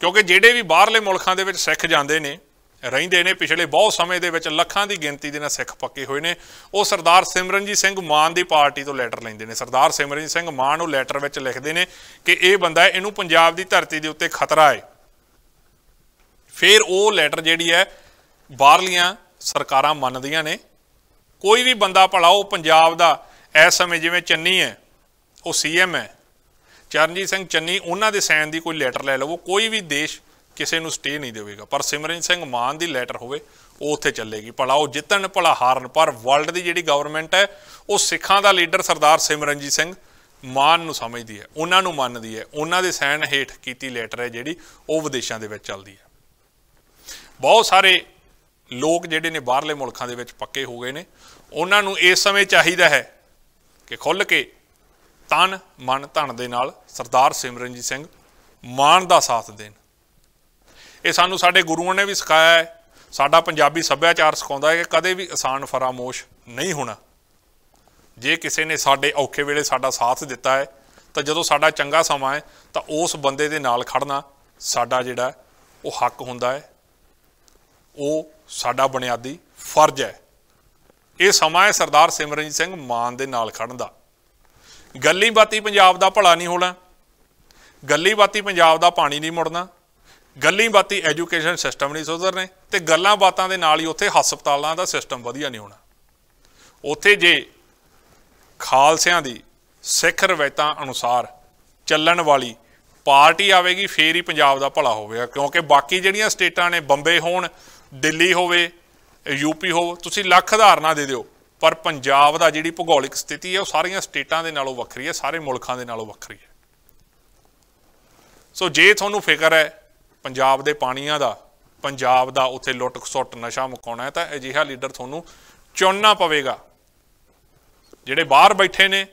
ਕਿਉਂਕਿ ਜਿਹੜੇ ਵੀ ਬਾਹਰਲੇ ਮੁਲਕਾਂ ਦੇ ਵਿੱਚ ਸਿੱਖ ਜਾਂਦੇ ਨੇ ਰਹਿੰਦੇ ਨੇ ਪਿਛਲੇ ਬਹੁਤ ਸਮੇਂ ਦੇ ਵਿੱਚ ਲੱਖਾਂ ਦੀ ਗਿਣਤੀ ਦੇ ਨਾਲ ਸਿੱਖ ਪੱਕੇ ਹੋਏ ਨੇ ਉਹ ਸਰਦਾਰ ਸਿਮਰਨਜੀਤ ਸਿੰਘ ਮਾਨ ਦੀ ਪਾਰਟੀ ਤੋਂ ਲੈਟਰ ਲੈਂਦੇ ਨੇ ਸਰਦਾਰ ਸਿਮਰਨਜੀਤ ਸਿੰਘ ਮਾਨ ਉਹ ਲੈਟਰ ਵਿੱਚ ਲਿਖਦੇ ਨੇ ਕਿ ਇਹ ਬੰਦਾ ਇਹਨੂੰ ਪੰਜਾਬ ਦੀ ਧਰਤੀ ਦੇ ਉੱਤੇ ਖਤਰਾ ਹੈ ਫਿਰ ਉਹ ਲੈਟਰ ਜਿਹੜੀ ਹੈ ਬਾਹਰਲੀਆਂ ਸਰਕਾਰਾਂ ਮੰਨਦੀਆਂ ਨੇ ਕੋਈ ਵੀ ਬੰਦਾ ਭਲਾ ਉਹ ਪੰਜਾਬ ਦਾ ਇਸ ਸਮੇਂ ਜਿਵੇਂ ਚੰਨੀ ਹੈ ਉਹ ਸੀਐਮ ਹੈ ਚਰਨਜੀਤ ਸਿੰਘ ਚੰਨੀ ਉਹਨਾਂ ਦੇ ਸਾਈਨ ਦੀ ਕੋਈ ਲੈਟਰ ਲੈ ਲਵੋ ਕੋਈ ਵੀ ਦੇਸ਼ ਕਿਸੇ ਨੂੰ ਸਟੇ ਨਹੀਂ ਦੇਵੇਗਾ ਪਰ ਸਿਮਰਨ ਸਿੰਘ ਮਾਨ ਦੀ ਲੈਟਰ ਹੋਵੇ ਉਹ ਉੱਥੇ ਚੱਲੇਗੀ ਭਲਾ ਉਹ ਜਿੱਤਣ ਭਲਾ ਹਾਰਨ ਪਰ ਵਰਲਡ ਦੀ ਜਿਹੜੀ ਗਵਰਨਮੈਂਟ ਹੈ ਉਹ ਸਿੱਖਾਂ ਦਾ ਲੀਡਰ ਸਰਦਾਰ ਸਿਮਰਨਜੀਤ ਸਿੰਘ ਮਾਨ ਨੂੰ ਸਮਝਦੀ ਹੈ ਉਹਨਾਂ ਨੂੰ ਮੰਨਦੀ ਹੈ ਉਹਨਾਂ ਦੇ ਸਾਈਨ ਹੇਠ ਕੀਤੀ ਲੈਟਰ ਹੈ ਜਿਹੜੀ ਉਹ ਵਿਦੇਸ਼ਾਂ ਦੇ ਵਿੱਚ ਚੱਲਦੀ ਹੈ ਬਹੁਤ ਸਾਰੇ ਲੋਕ ਜਿਹੜੇ ਨੇ ਬਾਹਰਲੇ ਮੁਲਕਾਂ ਦੇ ਵਿੱਚ ਪੱਕੇ ਹੋ ਗਏ ਨੇ ਉਹਨਾਂ ਨੂੰ ਇਸ ਸਮੇਂ ਚਾਹੀਦਾ ਹੈ ਕਿ ਖੁੱਲ ਕੇ ਤਨ ਮਨ ਧਨ ਦੇ ਨਾਲ ਸਰਦਾਰ ਸਿਮਰਨਜੀਤ ਸਿੰਘ ਮਾਨ ਦਾ ਸਾਥ ਦੇਣ ਇਹ ਸਾਨੂੰ ਸਾਡੇ ਗੁਰੂਆਂ ਨੇ ਵੀ ਸਿਖਾਇਆ ਹੈ ਸਾਡਾ ਪੰਜਾਬੀ ਸੱਭਿਆਚਾਰ ਸਿਖਾਉਂਦਾ ਹੈ ਕਿ ਕਦੇ ਵੀ ਆਸਾਨ ਫਰਾਮੋਸ਼ ਨਹੀਂ ਹੋਣਾ ਜੇ ਕਿਸੇ ਨੇ ਸਾਡੇ ਔਖੇ ਵੇਲੇ ਸਾਡਾ ਸਾਥ ਦਿੱਤਾ ਹੈ ਤਾਂ ਜਦੋਂ ਸਾਡਾ ਚੰਗਾ ਸਮਾਂ ਹੈ ਤਾਂ ਉਸ ਬੰਦੇ ਦੇ ਨਾਲ ਖੜਨਾ ਸਾਡਾ ਜਿਹੜਾ ਉਹ ਹੱਕ ਹੁੰਦਾ ਹੈ ਉਹ ਸਾਡਾ ਬੁਨਿਆਦੀ ਫਰਜ਼ ਹੈ ਇਹ ਸਮਾਂ ਹੈ ਸਰਦਾਰ ਸਿਮਰਨਜੀਤ ਸਿੰਘ ਮਾਨ ਦੇ ਨਾਲ ਖੜਨ ਦਾ ਗੱਲੀ ਬਾਤੀ ਪੰਜਾਬ ਦਾ ਭਲਾ ਨਹੀਂ ਹੋਣਾ ਗੱਲੀ ਬਾਤੀ ਪੰਜਾਬ ਦਾ ਪਾਣੀ ਨਹੀਂ ਮੁੜਨਾ ਗੱਲੀ ਬਾਤੀ ਐਜੂਕੇਸ਼ਨ ਸਿਸਟਮ ਨਹੀਂ ਸੁਧਰਨੇ ਤੇ ਗੱਲਾਂ ਬਾਤਾਂ ਦੇ ਨਾਲ ਹੀ ਉੱਥੇ ਹਸਪਤਾਲਾਂ ਦਾ ਸਿਸਟਮ ਵਧੀਆ ਨਹੀਂ ਹੋਣਾ ਉੱਥੇ ਜੇ ਖਾਲਸਿਆਂ ਦੀ ਸਿੱਖ ਰਵਾਇਤਾਂ ਅਨੁਸਾਰ ਚੱਲਣ ਵਾਲੀ ਪਾਰਟੀ ਆਵੇਗੀ ਫੇਰ ਹੀ ਪੰਜਾਬ ਦਾ ਭਲਾ ਹੋਵੇਗਾ ਕਿਉਂਕਿ ਬਾਕੀ ਜਿਹੜੀਆਂ ਸਟੇਟਾਂ ਨੇ ਬੰਬੇ ਹੋਣ ਦਿੱਲੀ ਹੋਵੇ ਯੂਪੀ ਹੋਵੇ ਤੁਸੀਂ ਲੱਖ ਉਦਾਹਰਨਾਂ ਦੇ ਦਿਓ ਪਰ ਪੰਜਾਬ ਦਾ ਜਿਹੜੀ ਭੂਗੋਲਿਕ ਸਥਿਤੀ ਹੈ ਉਹ ਸਾਰੀਆਂ ਸਟੇਟਾਂ ਦੇ ਨਾਲੋਂ ਵੱਖਰੀ ਹੈ ਸਾਰੇ ਮੁਲਕਾਂ ਦੇ ਨਾਲੋਂ ਵੱਖਰੀ ਹੈ ਸੋ ਜੇ ਤੁਹਾਨੂੰ ਫਿਕਰ ਹੈ ਪੰਜਾਬ ਦੇ ਪਾਣੀਆਂ ਦਾ ਪੰਜਾਬ ਦਾ ਉੱਥੇ ਲੁੱਟ ਖਸੁੱਟ ਨਸ਼ਾ ਮੁਕਾਉਣਾ ਹੈ ਤਾਂ ਅਜਿਹਾ ਲੀਡਰ ਤੁਹਾਨੂੰ ਚੁਣਨਾ ਪਵੇਗਾ ਜਿਹੜੇ ਬਾਹਰ ਬੈਠੇ ਨੇ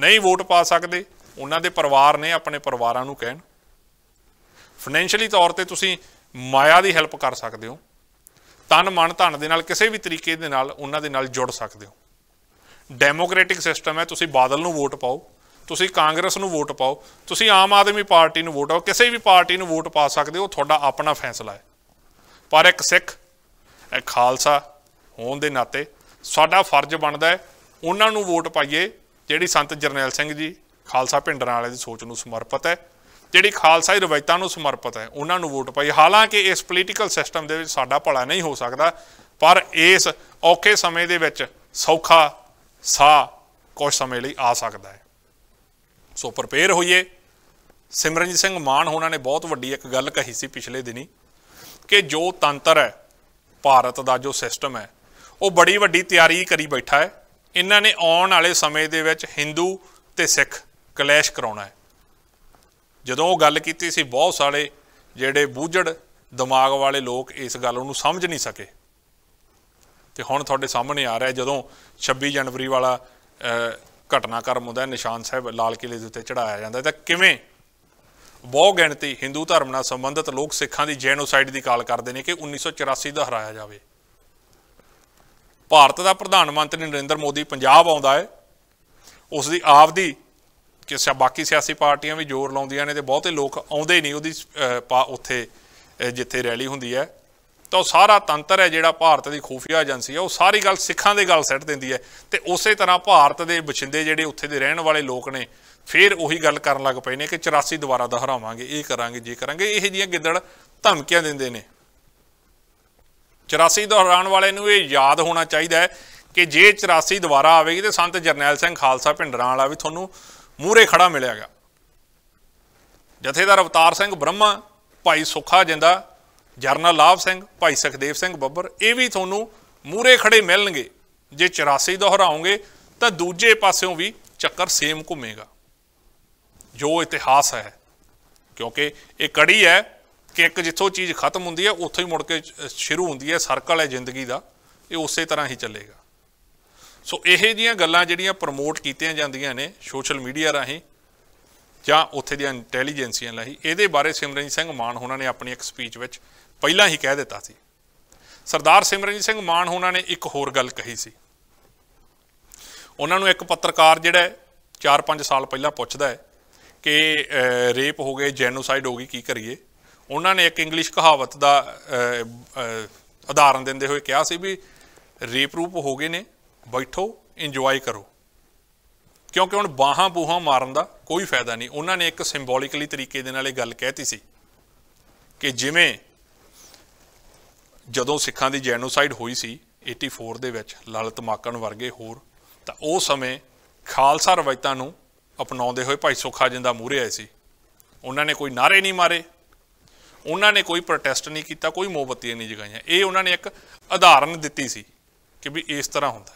ਨਹੀਂ ਵੋਟ ਪਾ ਸਕਦੇ ਉਹਨਾਂ ਦੇ ਪਰਿਵਾਰ ਨੇ ਆਪਣੇ ਪਰਿਵਾਰਾਂ ਨੂੰ ਕਹਿਣ ਫਾਈਨੈਂਸ਼ੀਅਲੀ ਤੌਰ ਤੇ ਤੁਸੀਂ ਮਾਇਆ ਦੀ ਹੈਲਪ ਕਰ ਸਕਦੇ ਹੋ ਤਨ ਮਨ ਧਨ ਦੇ ਨਾਲ ਕਿਸੇ ਵੀ ਤਰੀਕੇ ਦੇ ਨਾਲ ਉਹਨਾਂ ਦੇ ਨਾਲ ਜੁੜ ਸਕਦੇ ਹੋ ਡੈਮੋਕ੍ਰੈਟਿਕ ਸਿਸਟਮ ਹੈ ਤੁਸੀਂ ਬਾਦਲ ਨੂੰ ਵੋਟ ਪਾਓ ਤੁਸੀਂ ਕਾਂਗਰਸ ਨੂੰ ਵੋਟ ਪਾਓ ਤੁਸੀਂ ਆਮ ਆਦਮੀ ਪਾਰਟੀ ਨੂੰ ਵੋਟ ਪਾਓ ਕਿਸੇ ਵੀ ਪਾਰਟੀ ਨੂੰ ਵੋਟ ਪਾ ਸਕਦੇ ਹੋ ਤੁਹਾਡਾ ਆਪਣਾ ਫੈਸਲਾ ਹੈ ਪਰ ਇੱਕ ਸਿੱਖ ਇੱਕ ਖਾਲਸਾ ਹੋਣ ਦੇ ਨਾਤੇ ਸਾਡਾ ਫਰਜ਼ ਬਣਦਾ ਹੈ ਉਹਨਾਂ ਨੂੰ ਵੋਟ ਪਾਈਏ ਜਿਹੜੀ ਸੰਤ ਜਰਨੈਲ ਸਿੰਘ ਜੀ ਖਾਲਸਾ ਪਿੰਡਰਾਂ ਵਾਲੇ ਦੀ ਸੋਚ ਨੂੰ ਸਮਰਪਿਤ ਹੈ ਜਿਹੜੀ ਖਾਲਸਾਈ ਰਵਾਇਤਾਂ ਨੂੰ ਸਮਰਪਿਤ ਹੈ ਉਹਨਾਂ ਨੂੰ ਵੋਟ ਪਾਈ ਹਾਲਾਂਕਿ ਇਸ ਪੋਲੀਟੀਕਲ ਸਿਸਟਮ ਦੇ ਵਿੱਚ ਸਾਡਾ ਭਲਾ ਨਹੀਂ ਹੋ ਸਕਦਾ ਪਰ ਇਸ ਔਖੇ ਸਮੇਂ ਦੇ ਵਿੱਚ ਸੌਖਾ ਸਾ ਕੁਝ ਸਮੇਂ ਲਈ ਆ ਸਕਦਾ ਹੈ ਸੋ ਪ੍ਰਪੇਅਰ ਹੋਈਏ ਸਿਮਰਨਜੀਤ ਸਿੰਘ ਮਾਨ ਹੋਣਾ ਨੇ ਬਹੁਤ ਵੱਡੀ ਇੱਕ ਗੱਲ ਕਹੀ ਸੀ ਪਿਛਲੇ ਦਿਨੀ ਕਿ ਜੋ ਤੰਤਰ ਹੈ ਭਾਰਤ ਦਾ ਜੋ ਸਿਸਟਮ ਹੈ ਉਹ ਬੜੀ ਵੱਡੀ ਤਿਆਰੀ ਕਰੀ ਬੈਠਾ ਹੈ ਇਹਨਾਂ ਨੇ ਆਉਣ ਵਾਲੇ ਸਮੇਂ ਦੇ ਵਿੱਚ ਹਿੰਦੂ ਤੇ ਸਿੱਖ ਕਲੈਸ਼ ਕਰਾਉਣਾ ਹੈ ਜਦੋਂ ਉਹ ਗੱਲ ਕੀਤੀ ਸੀ ਬਹੁਤ ਸਾਰੇ ਜਿਹੜੇ ਬੂਝੜ ਦਿਮਾਗ ਵਾਲੇ ਲੋਕ ਇਸ ਗੱਲ ਨੂੰ ਸਮਝ ਨਹੀਂ ਸਕੇ ਤੇ ਹੁਣ ਤੁਹਾਡੇ ਸਾਹਮਣੇ ਆ ਰਿਹਾ ਜਦੋਂ 26 ਜਨਵਰੀ ਵਾਲਾ ਘਟਨਾਕ੍ਰਮ ਹੁੰਦਾ ਨਿਸ਼ਾਨ ਸਾਹਿਬ ਲਾਲ ਕਿਲੇ ਦੇ ਉੱਤੇ ਚੜਾਇਆ ਜਾਂਦਾ ਤਾਂ ਕਿਵੇਂ ਬਹੁ ਗਿਣਤੀ ਹਿੰਦੂ ਧਰਮ ਨਾਲ ਸੰਬੰਧਿਤ ਲੋਕ ਸਿੱਖਾਂ ਦੀ ਜੈਨੋਸਾਈਡ ਦੀ ਕਾਲ ਕਰਦੇ ਨੇ ਕਿ 1984 ਦਾ ਹਰਾਇਆ ਜਾਵੇ ਭਾਰਤ ਦਾ ਪ੍ਰਧਾਨ ਮੰਤਰੀ ਨਰਿੰਦਰ ਮੋਦੀ ਪੰਜਾਬ ਆਉਂਦਾ ਹੈ ਉਸ ਦੀ ਆਪ ਦੀ ਕਿ ਬਾਕੀ ਸਿਆਸੀ ਪਾਰਟੀਆਂ ਵੀ ਜ਼ੋਰ ਲਾਉਂਦੀਆਂ ਨੇ ਤੇ ਬਹੁਤੇ ਲੋਕ ਆਉਂਦੇ ਨਹੀਂ ਉਹਦੀ ਉੱਥੇ ਜਿੱਥੇ ਰੈਲੀ ਹੁੰਦੀ ਹੈ ਤਾਂ ਸਾਰਾ ਤੰਤਰ ਹੈ ਜਿਹੜਾ ਭਾਰਤ ਦੀ ਖੂਫੀਆ ਏਜੰਸੀ ਹੈ ਉਹ ਸਾਰੀ ਗੱਲ ਸਿੱਖਾਂ ਦੇ ਗੱਲ ਸੱਟ ਦਿੰਦੀ ਹੈ ਤੇ ਉਸੇ ਤਰ੍ਹਾਂ ਭਾਰਤ ਦੇ ਬਛਿੰਦੇ ਜਿਹੜੇ ਉੱਥੇ ਦੇ ਰਹਿਣ ਵਾਲੇ ਲੋਕ ਨੇ ਫਿਰ ਉਹੀ ਗੱਲ ਕਰਨ ਲੱਗ ਪਏ ਨੇ ਕਿ 84 ਦੁਬਾਰਾ ਦੁਹਰਾਵਾਂਗੇ ਇਹ ਕਰਾਂਗੇ ਜੇ ਕਰਾਂਗੇ ਇਹ ਜੀਆਂ ਗਿੱਦੜ ਧਮਕੀਆਂ ਦਿੰਦੇ ਨੇ 84 ਦੁਹਰਾਉਣ ਵਾਲੇ ਨੂੰ ਇਹ ਯਾਦ ਹੋਣਾ ਚਾਹੀਦਾ ਹੈ ਕਿ ਜੇ 84 ਦੁਬਾਰਾ ਆਵੇਗੀ ਤੇ ਸੰਤ ਜਰਨੈਲ ਸਿੰਘ ਖਾਲਸਾ ਪਿੰਡਰਾਂ ਵਾਲਾ ਵੀ ਤੁਹਾਨੂੰ ਮੂਰੇ ਖੜਾ ਮਿਲਿਆ ਗਿਆ ਜਥੇਦਾਰ ਅਵਤਾਰ ਸਿੰਘ ਬ੍ਰਹਮਾ ਭਾਈ ਸੁਖਾ ਜਿੰਦਾ ਜਰਨਲ ਲਾਭ ਸਿੰਘ ਭਾਈ ਸਖਦੇਵ ਸਿੰਘ ਬੱਬਰ ਇਹ ਵੀ ਤੁਹਾਨੂੰ ਮੂਰੇ ਖੜੇ ਮਿਲਣਗੇ ਜੇ 84 ਦੁਹਰਾਓਗੇ ਤਾਂ ਦੂਜੇ ਪਾਸਿਓਂ ਵੀ ਚੱਕਰ ਸੇਮ ਘੁੰਮੇਗਾ ਜੋ ਇਤਿਹਾਸ ਹੈ ਕਿਉਂਕਿ ਇਹ ਕੜੀ ਹੈ ਕਿ ਇੱਕ ਜਿੱਥੋਂ ਚੀਜ਼ ਖਤਮ ਹੁੰਦੀ ਹੈ ਉੱਥੋਂ ਹੀ ਮੁੜ ਕੇ ਸ਼ੁਰੂ ਹੁੰਦੀ ਹੈ ਸਰਕਲ ਹੈ ਜ਼ਿੰਦਗੀ ਦਾ ਇਹ ਉਸੇ ਤਰ੍ਹਾਂ ਹੀ ਚੱਲੇਗਾ ਸੋ ਇਹੇ ਜੀਆਂ ਗੱਲਾਂ ਜਿਹੜੀਆਂ ਪ੍ਰਮੋਟ ਕੀਤੀਆਂ ਜਾਂਦੀਆਂ ਨੇ ਸੋਸ਼ਲ ਮੀਡੀਆ ਰਾਹੀਂ ਜਾਂ ਉੱਥੇ ਦੀਆਂ ਇੰਟੈਲੀਜੈਂਸੀਆਂ ਲਈ ਇਹਦੇ ਬਾਰੇ ਸਿਮਰਨਜੀਤ ਸਿੰਘ ਮਾਨ ਹੋਣਾ ਨੇ ਆਪਣੀ ਇੱਕ ਸਪੀਚ ਵਿੱਚ ਪਹਿਲਾਂ ਹੀ ਕਹਿ ਦਿੱਤਾ ਸੀ ਸਰਦਾਰ ਸਿਮਰਨਜੀਤ ਸਿੰਘ ਮਾਨ ਹੋਣਾ ਨੇ ਇੱਕ ਹੋਰ ਗੱਲ ਕਹੀ ਸੀ ਉਹਨਾਂ ਨੂੰ ਇੱਕ ਪੱਤਰਕਾਰ ਜਿਹੜਾ 4-5 ਸਾਲ ਪਹਿਲਾਂ ਪੁੱਛਦਾ ਹੈ ਕਿ ਰੇਪ ਹੋ ਗਏ ਜੈਨੋਸਾਈਡ ਹੋ ਗਈ ਕੀ ਕਰੀਏ ਉਹਨਾਂ ਨੇ ਇੱਕ ਇੰਗਲਿਸ਼ ਕਹਾਵਤ ਦਾ ਉਦਾਹਰਨ ਦਿੰਦੇ ਹੋਏ ਕਿਹਾ ਸੀ ਵੀ ਰੇਪ ਰੂਪ ਹੋ ਗਏ ਨੇ ਬੈਠੋ ਇੰਜੋਏ ਕਰੋ ਕਿਉਂਕਿ ਹੁਣ ਬਾਹਾਂ ਬੂਹਾਂ ਮਾਰਨ ਦਾ ਕੋਈ ਫਾਇਦਾ ਨਹੀਂ ਉਹਨਾਂ ਨੇ ਇੱਕ ਸਿੰਬੋਲਿਕਲੀ ਤਰੀਕੇ ਦੇ ਨਾਲ ਇਹ ਗੱਲ ਕਹਿਤੀ ਸੀ ਕਿ ਜਿਵੇਂ ਜਦੋਂ ਸਿੱਖਾਂ ਦੀ ਜੈਨੋਸਾਈਡ ਹੋਈ ਸੀ 84 ਦੇ ਵਿੱਚ ਲਲਤ ਮਾਕਣ ਵਰਗੇ ਹੋਰ ਤਾਂ ਉਹ ਸਮੇਂ ਖਾਲਸਾ ਰਵਾਇਤਾਂ ਨੂੰ ਅਪਣਾਉਂਦੇ ਹੋਏ ਭਾਈ ਸੁਖਾ ਜਿੰਦਾ ਮੂਹਰੇ ਆਏ ਸੀ ਉਹਨਾਂ ਨੇ ਕੋਈ ਨਾਰੇ ਨਹੀਂ ਮਾਰੇ ਉਹਨਾਂ ਨੇ ਕੋਈ ਪ੍ਰੋਟੈਸਟ ਨਹੀਂ ਕੀਤਾ ਕੋਈ ਮੋਮਬਤੀਆਂ ਨਹੀਂ ਜਗਾਈਆਂ ਇਹ ਉਹਨਾਂ ਨੇ ਇੱਕ ਆਧਾਰਨ ਦਿੱਤੀ ਸੀ ਕਿ ਵੀ ਇਸ ਤਰ੍ਹਾਂ ਹੁੰਦਾ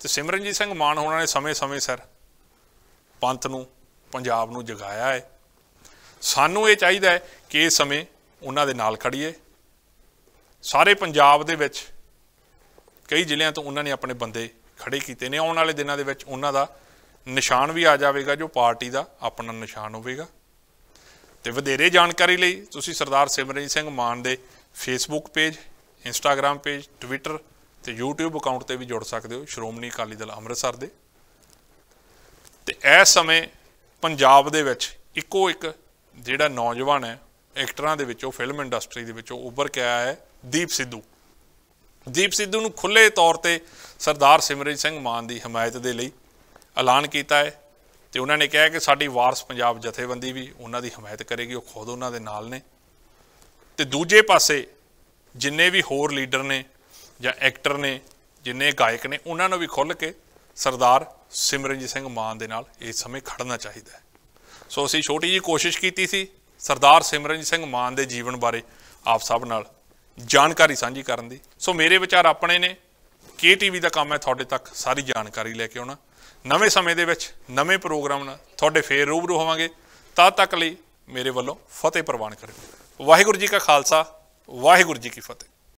ਤੇ ਸਿਮਰਨਜੀਤ ਸਿੰਘ ਮਾਨ ਹੋਣਾ ਨੇ ਸਮੇਂ-ਸਮੇਂ ਸਰ ਪੰਥ ਨੂੰ ਪੰਜਾਬ ਨੂੰ ਜਗਾਇਆ ਹੈ ਸਾਨੂੰ ਇਹ ਚਾਹੀਦਾ ਹੈ ਕਿ ਇਸ ਸਮੇਂ ਉਹਨਾਂ ਦੇ ਨਾਲ ਖੜੀਏ ਸਾਰੇ ਪੰਜਾਬ ਦੇ ਵਿੱਚ ਕਈ ਜ਼ਿਲ੍ਹਿਆਂ ਤੋਂ ਉਹਨਾਂ ਨੇ ਆਪਣੇ ਬੰਦੇ ਖੜੇ ਕੀਤੇ ਨੇ ਆਉਣ ਵਾਲੇ ਦਿਨਾਂ ਦੇ ਵਿੱਚ ਉਹਨਾਂ ਦਾ ਨਿਸ਼ਾਨ ਵੀ ਆ ਜਾਵੇਗਾ ਜੋ ਪਾਰਟੀ ਦਾ ਆਪਣਾ ਨਿਸ਼ਾਨ ਹੋਵੇਗਾ ਤੇ ਵਧੇਰੇ ਜਾਣਕਾਰੀ ਲਈ ਤੁਸੀਂ ਸਰਦਾਰ ਸਿਮਰਨਜੀਤ ਸਿੰਘ ਮਾਨ ਦੇ Facebook page Instagram page Twitter ਤੇ YouTube ਅਕਾਊਂਟ ਤੇ ਵੀ ਜੁੜ ਸਕਦੇ ਹੋ ਸ਼੍ਰੋਮਣੀ ਅਕਾਲੀ ਦਲ ਅੰਮ੍ਰਿਤਸਰ ਦੇ ਤੇ ਇਸ ਸਮੇਂ ਪੰਜਾਬ ਦੇ ਵਿੱਚ ਇੱਕੋ ਇੱਕ ਜਿਹੜਾ ਨੌਜਵਾਨ ਹੈ ਐਕਟਰਾਂ ਦੇ ਵਿੱਚੋਂ ਫਿਲਮ ਇੰਡਸਟਰੀ ਦੇ ਵਿੱਚੋਂ ਉੱਭਰ ਕੇ ਆਇਆ ਹੈ ਦੀਪ ਸਿੱਧੂ ਦੀਪ ਸਿੱਧੂ ਨੂੰ ਖੁੱਲੇ ਤੌਰ ਤੇ ਸਰਦਾਰ ਸਿਮਰਜੀਤ ਸਿੰਘ ਮਾਨ ਦੀ ਹਮਾਇਤ ਦੇ ਲਈ ਐਲਾਨ ਕੀਤਾ ਹੈ ਤੇ ਉਹਨਾਂ ਨੇ ਕਿਹਾ ਕਿ ਸਾਡੀ ਵਾਰਸ ਪੰਜਾਬ ਜਥੇਬੰਦੀ ਵੀ ਉਹਨਾਂ ਦੀ ਹਮਾਇਤ ਕਰੇਗੀ ਉਹ ਖੁਦ ਉਹਨਾਂ ਦੇ ਨਾਲ ਨੇ ਤੇ ਦੂਜੇ ਪਾਸੇ ਜਿੰਨੇ ਵੀ ਹੋਰ ਲੀਡਰ ਨੇ ਜਾਂ ਐਕਟਰ ਨੇ ਜਿੰਨੇ ਗਾਇਕ ਨੇ ਉਹਨਾਂ ਨੂੰ ਵੀ ਖੁੱਲ ਕੇ ਸਰਦਾਰ ਸਿਮਰਨਜੀਤ ਸਿੰਘ ਮਾਨ ਦੇ ਨਾਲ ਇਸ ਸਮੇਂ ਖੜਨਾ ਚਾਹੀਦਾ ਹੈ ਸੋ ਅਸੀਂ ਛੋਟੀ ਜੀ ਕੋਸ਼ਿਸ਼ ਕੀਤੀ ਸੀ ਸਰਦਾਰ ਸਿਮਰਨਜੀਤ ਸਿੰਘ ਮਾਨ ਦੇ ਜੀਵਨ ਬਾਰੇ ਆਪ ਸਭ ਨਾਲ ਜਾਣਕਾਰੀ ਸਾਂਝੀ ਕਰਨ ਦੀ ਸੋ ਮੇਰੇ ਵਿਚਾਰ ਆਪਣੇ ਨੇ ਕੇ ਟੀਵੀ ਦਾ ਕੰਮ ਹੈ ਤੁਹਾਡੇ ਤੱਕ ਸਾਰੀ ਜਾਣਕਾਰੀ ਲੈ ਕੇ ਆਉਣਾ ਨਵੇਂ ਸਮੇਂ ਦੇ ਵਿੱਚ ਨਵੇਂ ਪ੍ਰੋਗਰਾਮ ਨਾਲ ਤੁਹਾਡੇ ਫੇਰ ਰੂਬਰੂ ਹੋਵਾਂਗੇ ਤਦ ਤੱਕ ਲਈ ਮੇਰੇ ਵੱਲੋਂ ਫਤਿਹ ਪ੍ਰਵਾਨ ਕਰਿਓ ਵਾਹਿਗੁਰੂ ਜੀ ਕਾ ਖਾਲਸਾ ਵਾਹਿਗੁਰੂ ਜੀ ਕੀ ਫਤਿਹ